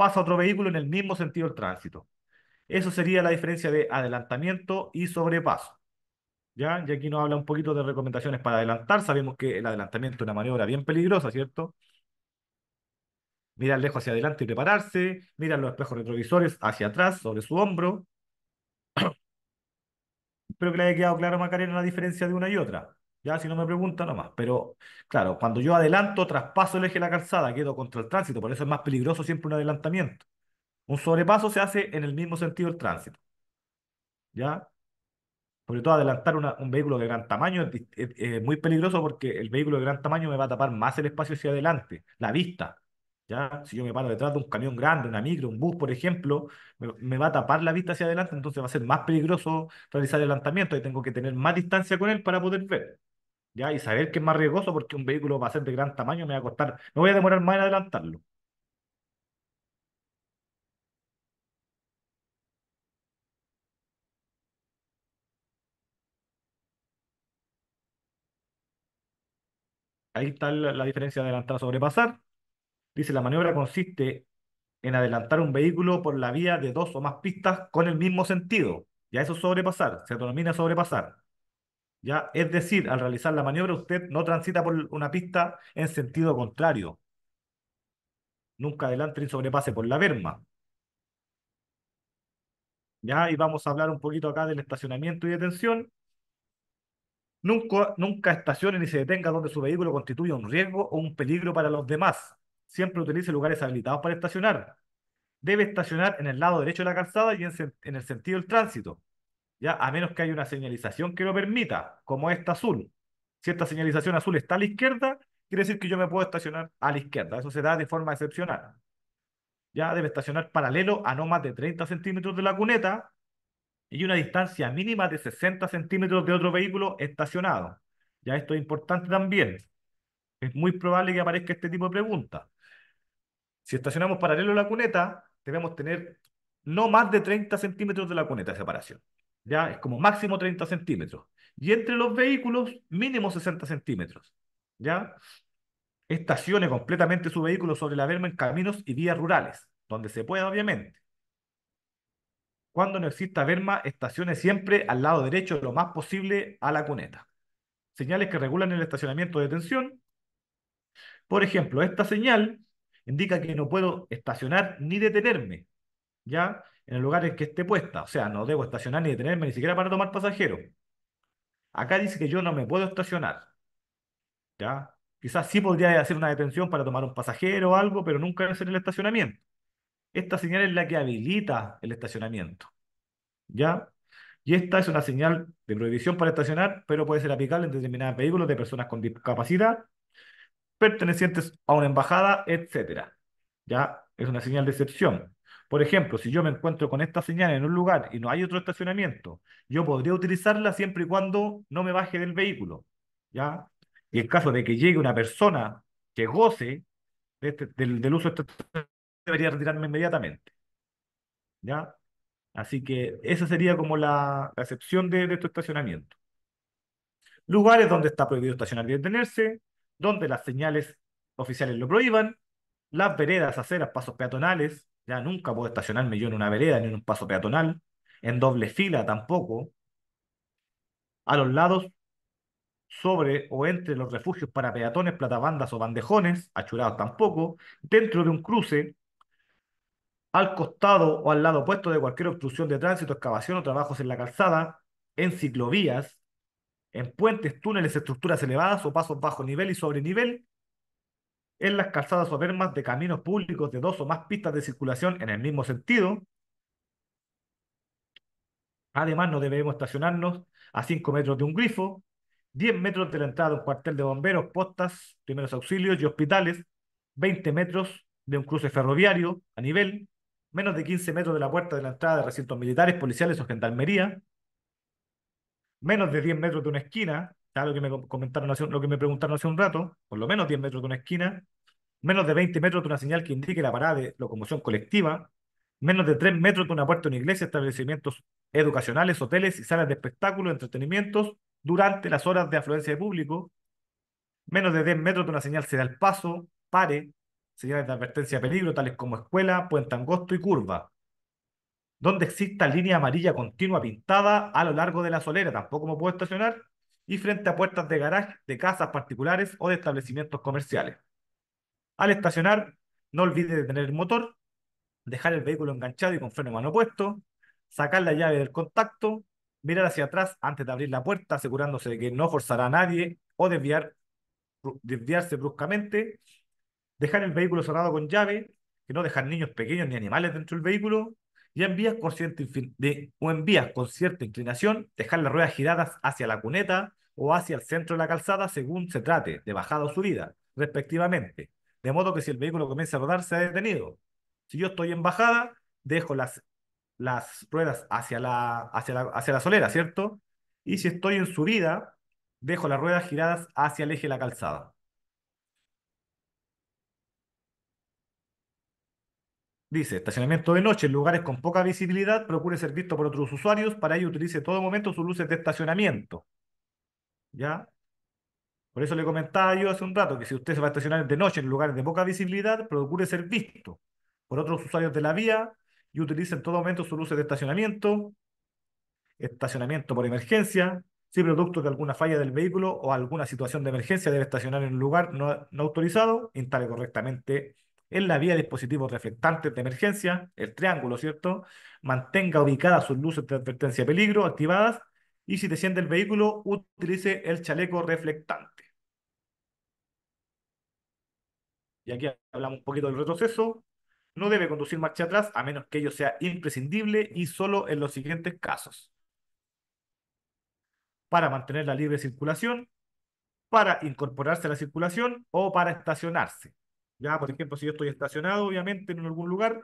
pasa otro vehículo en el mismo sentido del tránsito. Eso sería la diferencia de adelantamiento y sobrepaso. ¿Ya? Y aquí nos habla un poquito de recomendaciones para adelantar. Sabemos que el adelantamiento es una maniobra bien peligrosa, ¿cierto? Mirar lejos hacia adelante y prepararse. Mirar los espejos retrovisores hacia atrás, sobre su hombro. Espero que le haya quedado claro, Macarena, la diferencia de una y otra. Ya, si no me pregunta nomás. Pero claro, cuando yo adelanto, traspaso el eje de la calzada, quedo contra el tránsito. Por eso es más peligroso siempre un adelantamiento. Un sobrepaso se hace en el mismo sentido del tránsito. ¿Ya? Sobre todo adelantar un vehículo de gran tamaño es, muy peligroso porque el vehículo de gran tamaño me va a tapar más el espacio hacia adelante, la vista. ¿Ya? Si yo me paro detrás de un camión grande, una micro, un bus, por ejemplo, me, va a tapar la vista hacia adelante, entonces va a ser más peligroso realizar adelantamiento y tengo que tener más distancia con él para poder ver. ¿ya? Y saber que es más riesgoso porque un vehículo va a ser de gran tamaño, me va a costar, no voy a demorar más en adelantarlo. Ahí está la, diferencia de adelantar sobrepasar. Dice, la maniobra consiste en adelantar un vehículo por la vía de dos o más pistas con el mismo sentido. Ya eso es sobrepasar, se denomina sobrepasar. Es decir, al realizar la maniobra usted no transita por una pista en sentido contrario. Nunca adelante ni sobrepase por la berma. ¿Ya? Y vamos a hablar un poquito acá del estacionamiento y detención. Nunca, nunca estacione ni se detenga donde su vehículo constituya un riesgo o un peligro para los demás. Siempre utilice lugares habilitados para estacionar. Debe estacionar en el lado derecho de la calzada y en el sentido del tránsito. ¿ya? A menos que haya una señalización que lo permita, como esta azul. Si esta señalización azul está a la izquierda, quiere decir que yo me puedo estacionar a la izquierda. Eso se da de forma excepcional. Ya debe estacionar paralelo a no más de 30 centímetros de la cuneta y una distancia mínima de 60 centímetros de otro vehículo estacionado. Ya esto es importante también. Es muy probable que aparezca este tipo de preguntas. Si estacionamos paralelo a la cuneta, debemos tener no más de 30 centímetros de la cuneta de separación. ¿ya? Es como máximo 30 centímetros. Y entre los vehículos, mínimo 60 centímetros, ¿ya? Estacione completamente su vehículo sobre la verma en caminos y vías rurales, donde se pueda, obviamente. Cuando no exista verma, estacione siempre al lado derecho lo más posible a la cuneta. Señales que regulan el estacionamiento de tensión. Por ejemplo, esta señal indica que no puedo estacionar ni detenerme, ¿ya? en el lugar en que esté puesta. O sea, no debo estacionar ni detenerme ni siquiera para tomar pasajero. Acá dice que yo no me puedo estacionar. ¿Ya? Quizás sí podría hacer una detención para tomar un pasajero o algo, pero nunca hacer el estacionamiento. Esta señal es la que habilita el estacionamiento. ¿Ya? Y esta es una señal de prohibición para estacionar, pero puede ser aplicable en determinados vehículos de personas con discapacidad, pertenecientes a una embajada, etc. ¿Ya? Es una señal de excepción. Por ejemplo, si yo me encuentro con esta señal en un lugar y no hay otro estacionamiento, yo podría utilizarla siempre y cuando no me baje del vehículo. ¿ya? Y en caso de que llegue una persona que goce este, del, uso de esta debería retirarme inmediatamente. ¿Ya? Así que esa sería como la, excepción de, de este estacionamiento. Lugares donde está prohibido estacionar y detenerse, donde las señales oficiales lo prohíban, las veredas, aceras, pasos peatonales, ya nunca puedo estacionarme yo en una vereda ni en un paso peatonal, en doble fila tampoco. A los lados, sobre o entre los refugios para peatones, platabandas o bandejones, achurados tampoco, dentro de un cruce, al costado o al lado opuesto de cualquier obstrucción de tránsito, excavación o trabajos en la calzada, en ciclovías, en puentes, túneles, estructuras elevadas o pasos bajo nivel y sobre nivel, en las calzadas o bermas de caminos públicos de dos o más pistas de circulación en el mismo sentido. Además, no debemos estacionarnos a cinco metros de un grifo, 10 metros de la entrada de un cuartel de bomberos, postas, primeros auxilios y hospitales, 20 metros de un cruce ferroviario a nivel, menos de 15 metros de la puerta de la entrada de recintos militares, policiales o gendarmería, menos de 10 metros de una esquina, lo que me comentaron lo que me preguntaron hace un rato, por lo menos 10 metros de una esquina, menos de 20 metros de una señal que indique la parada de locomoción colectiva, menos de 3 metros de una puerta de una iglesia, establecimientos educacionales, hoteles y salas de espectáculos, entretenimientos durante las horas de afluencia de público, menos de 10 metros de una señal se da el paso, pare, señales de advertencia de peligro, tales como escuela, puente angosto y curva. Donde exista línea amarilla continua pintada a lo largo de la solera, tampoco me puedo estacionar y frente a puertas de garaje de casas particulares o de establecimientos comerciales. Al estacionar, no olvide detener el motor, dejar el vehículo enganchado y con freno mano puesto, sacar la llave del contacto, mirar hacia atrás antes de abrir la puerta, asegurándose de que no forzará a nadie o desviarse bruscamente, dejar el vehículo cerrado con llave, que no dejar niños pequeños ni animales dentro del vehículo, y en vías con cierta inclinación, dejar las ruedas giradas hacia la cuneta, o hacia el centro de la calzada según se trate, de bajada o subida, respectivamente. De modo que si el vehículo comienza a rodar, se ha detenido. Si yo estoy en bajada, dejo las, las ruedas hacia la, hacia, la, hacia la solera, ¿cierto? Y si estoy en subida, dejo las ruedas giradas hacia el eje de la calzada. Dice, estacionamiento de noche en lugares con poca visibilidad, procure ser visto por otros usuarios, para ello utilice todo momento sus luces de estacionamiento. ¿ya? Por eso le comentaba yo hace un rato que si usted se va a estacionar de noche en lugares de poca visibilidad, procure ser visto por otros usuarios de la vía y utilice en todo momento sus luces de estacionamiento, estacionamiento por emergencia, si producto de alguna falla del vehículo o alguna situación de emergencia debe estacionar en un lugar no, no autorizado, instale correctamente en la vía dispositivos reflectantes de emergencia, el triángulo, ¿cierto? Mantenga ubicadas sus luces de advertencia de peligro activadas y si desciende el vehículo, utilice el chaleco reflectante. Y aquí hablamos un poquito del retroceso. No debe conducir marcha atrás a menos que ello sea imprescindible y solo en los siguientes casos. Para mantener la libre circulación, para incorporarse a la circulación o para estacionarse. Ya, por ejemplo, si yo estoy estacionado, obviamente, en algún lugar,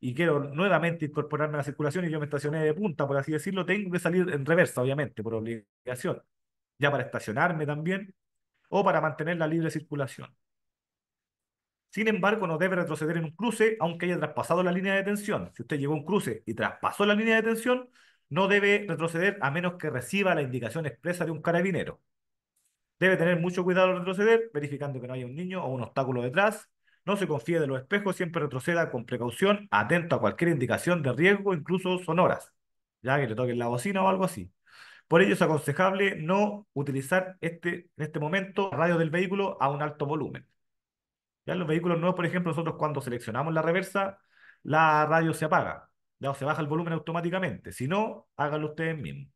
y quiero nuevamente incorporarme a la circulación y yo me estacioné de punta, por así decirlo, tengo que salir en reversa, obviamente, por obligación, ya para estacionarme también o para mantener la libre circulación. Sin embargo, no debe retroceder en un cruce aunque haya traspasado la línea de detención Si usted llegó a un cruce y traspasó la línea de detención no debe retroceder a menos que reciba la indicación expresa de un carabinero. Debe tener mucho cuidado al retroceder, verificando que no haya un niño o un obstáculo detrás, no se confíe de los espejos, siempre retroceda con precaución, atento a cualquier indicación de riesgo, incluso sonoras, ya que le toquen la bocina o algo así. Por ello es aconsejable no utilizar este, en este momento la radio del vehículo a un alto volumen. Ya los vehículos nuevos, por ejemplo, nosotros cuando seleccionamos la reversa, la radio se apaga, ya o se baja el volumen automáticamente. Si no, háganlo ustedes mismos.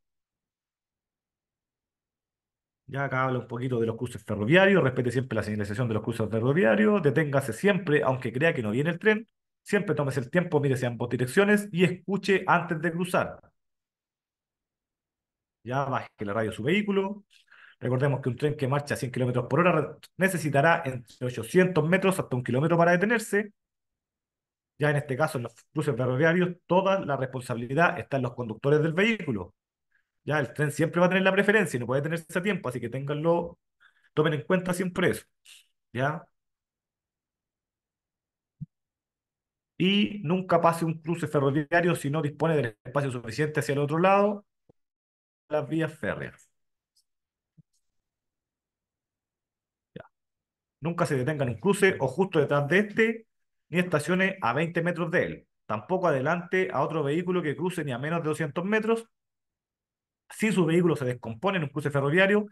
Ya acá habla un poquito de los cruces ferroviarios, respete siempre la señalización de los cruces ferroviarios, deténgase siempre, aunque crea que no viene el tren, siempre tomes el tiempo, mírese ambas direcciones y escuche antes de cruzar. Ya baje la radio de su vehículo. Recordemos que un tren que marcha a 100 km por hora necesitará entre 800 metros hasta un kilómetro para detenerse. Ya en este caso, en los cruces ferroviarios, toda la responsabilidad está en los conductores del vehículo. Ya, el tren siempre va a tener la preferencia y no puede tenerse a tiempo, así que tenganlo tomen en cuenta siempre eso. ¿Ya? Y nunca pase un cruce ferroviario si no dispone del espacio suficiente hacia el otro lado, las vías férreas. Nunca se detengan en un cruce o justo detrás de este, ni estaciones a 20 metros de él. Tampoco adelante a otro vehículo que cruce ni a menos de 200 metros si su vehículo se descompone en un cruce ferroviario,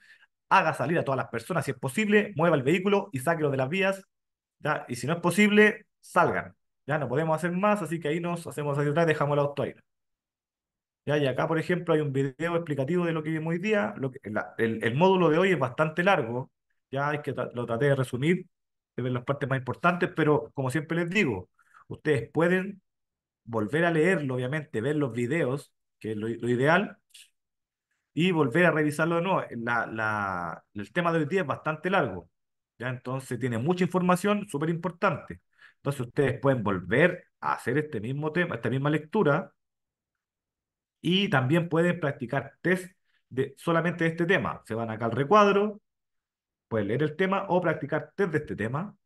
haga salir a todas las personas si es posible, mueva el vehículo y saque sáquelo de las vías. Y si no es posible, salgan. Ya no podemos hacer más, así que ahí nos hacemos hacia atrás, dejamos la auto ¿Ya? Y acá, por ejemplo, hay un video explicativo de lo que vimos hoy día. Lo que, el, módulo de hoy es bastante largo, ya es que lo traté de resumir, de ver las partes más importantes, pero como siempre les digo, ustedes pueden volver a leerlo, obviamente, ver los videos, que es lo, lo ideal, y volver a revisarlo de nuevo. el tema de hoy día es bastante largo, ¿ya? Entonces tiene mucha información súper importante. Entonces ustedes pueden volver a hacer este mismo tema, esta misma lectura y también pueden practicar test de solamente de este tema. Se van acá al recuadro, pueden leer el tema o practicar test de este tema,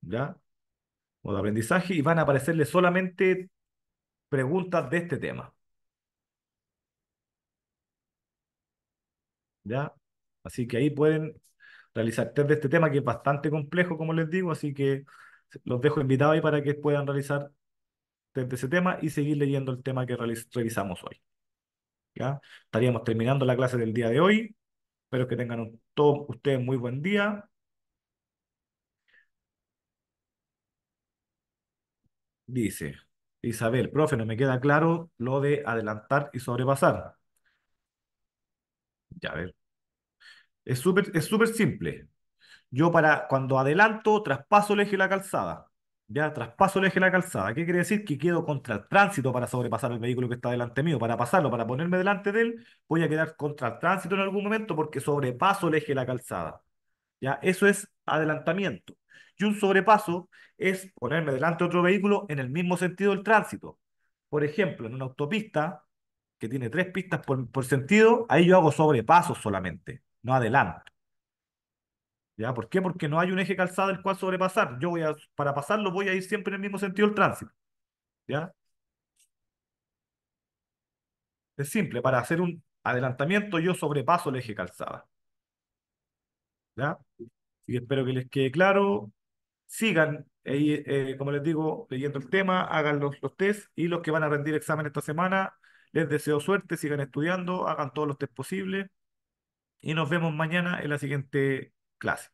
¿ya? O de aprendizaje y van a aparecerle solamente preguntas de este tema. ¿ya? Así que ahí pueden realizar test de este tema que es bastante complejo, como les digo, así que los dejo invitados ahí para que puedan realizar test de ese tema y seguir leyendo el tema que revisamos hoy. ¿ya? Estaríamos terminando la clase del día de hoy. Espero que tengan todos ustedes muy buen día. Dice Isabel, profe, no me queda claro lo de adelantar y sobrepasar. Ya, ver. Es súper es simple. Yo para cuando adelanto, traspaso el eje de la calzada. Ya, traspaso el eje de la calzada. ¿Qué quiere decir? Que quedo contra el tránsito para sobrepasar el vehículo que está delante mío. Para pasarlo, para ponerme delante de él, voy a quedar contra el tránsito en algún momento porque sobrepaso el eje de la calzada. Ya, eso es adelantamiento. Y un sobrepaso es ponerme delante de otro vehículo en el mismo sentido del tránsito. Por ejemplo, en una autopista, que tiene tres pistas por, sentido, ahí yo hago sobrepaso solamente, no adelanto. ¿Ya? ¿Por qué? Porque no hay un eje calzado el cual sobrepasar. Yo voy a, para pasarlo voy a ir siempre en el mismo sentido el tránsito. ¿Ya? Es simple, para hacer un adelantamiento yo sobrepaso el eje calzada. ¿Ya? ...y espero que les quede claro. Sigan, eh, como les digo, leyendo el tema, hagan los, los test y los que van a rendir examen esta semana, les deseo suerte, sigan estudiando, hagan todos los test posibles y nos vemos mañana en la siguiente clase.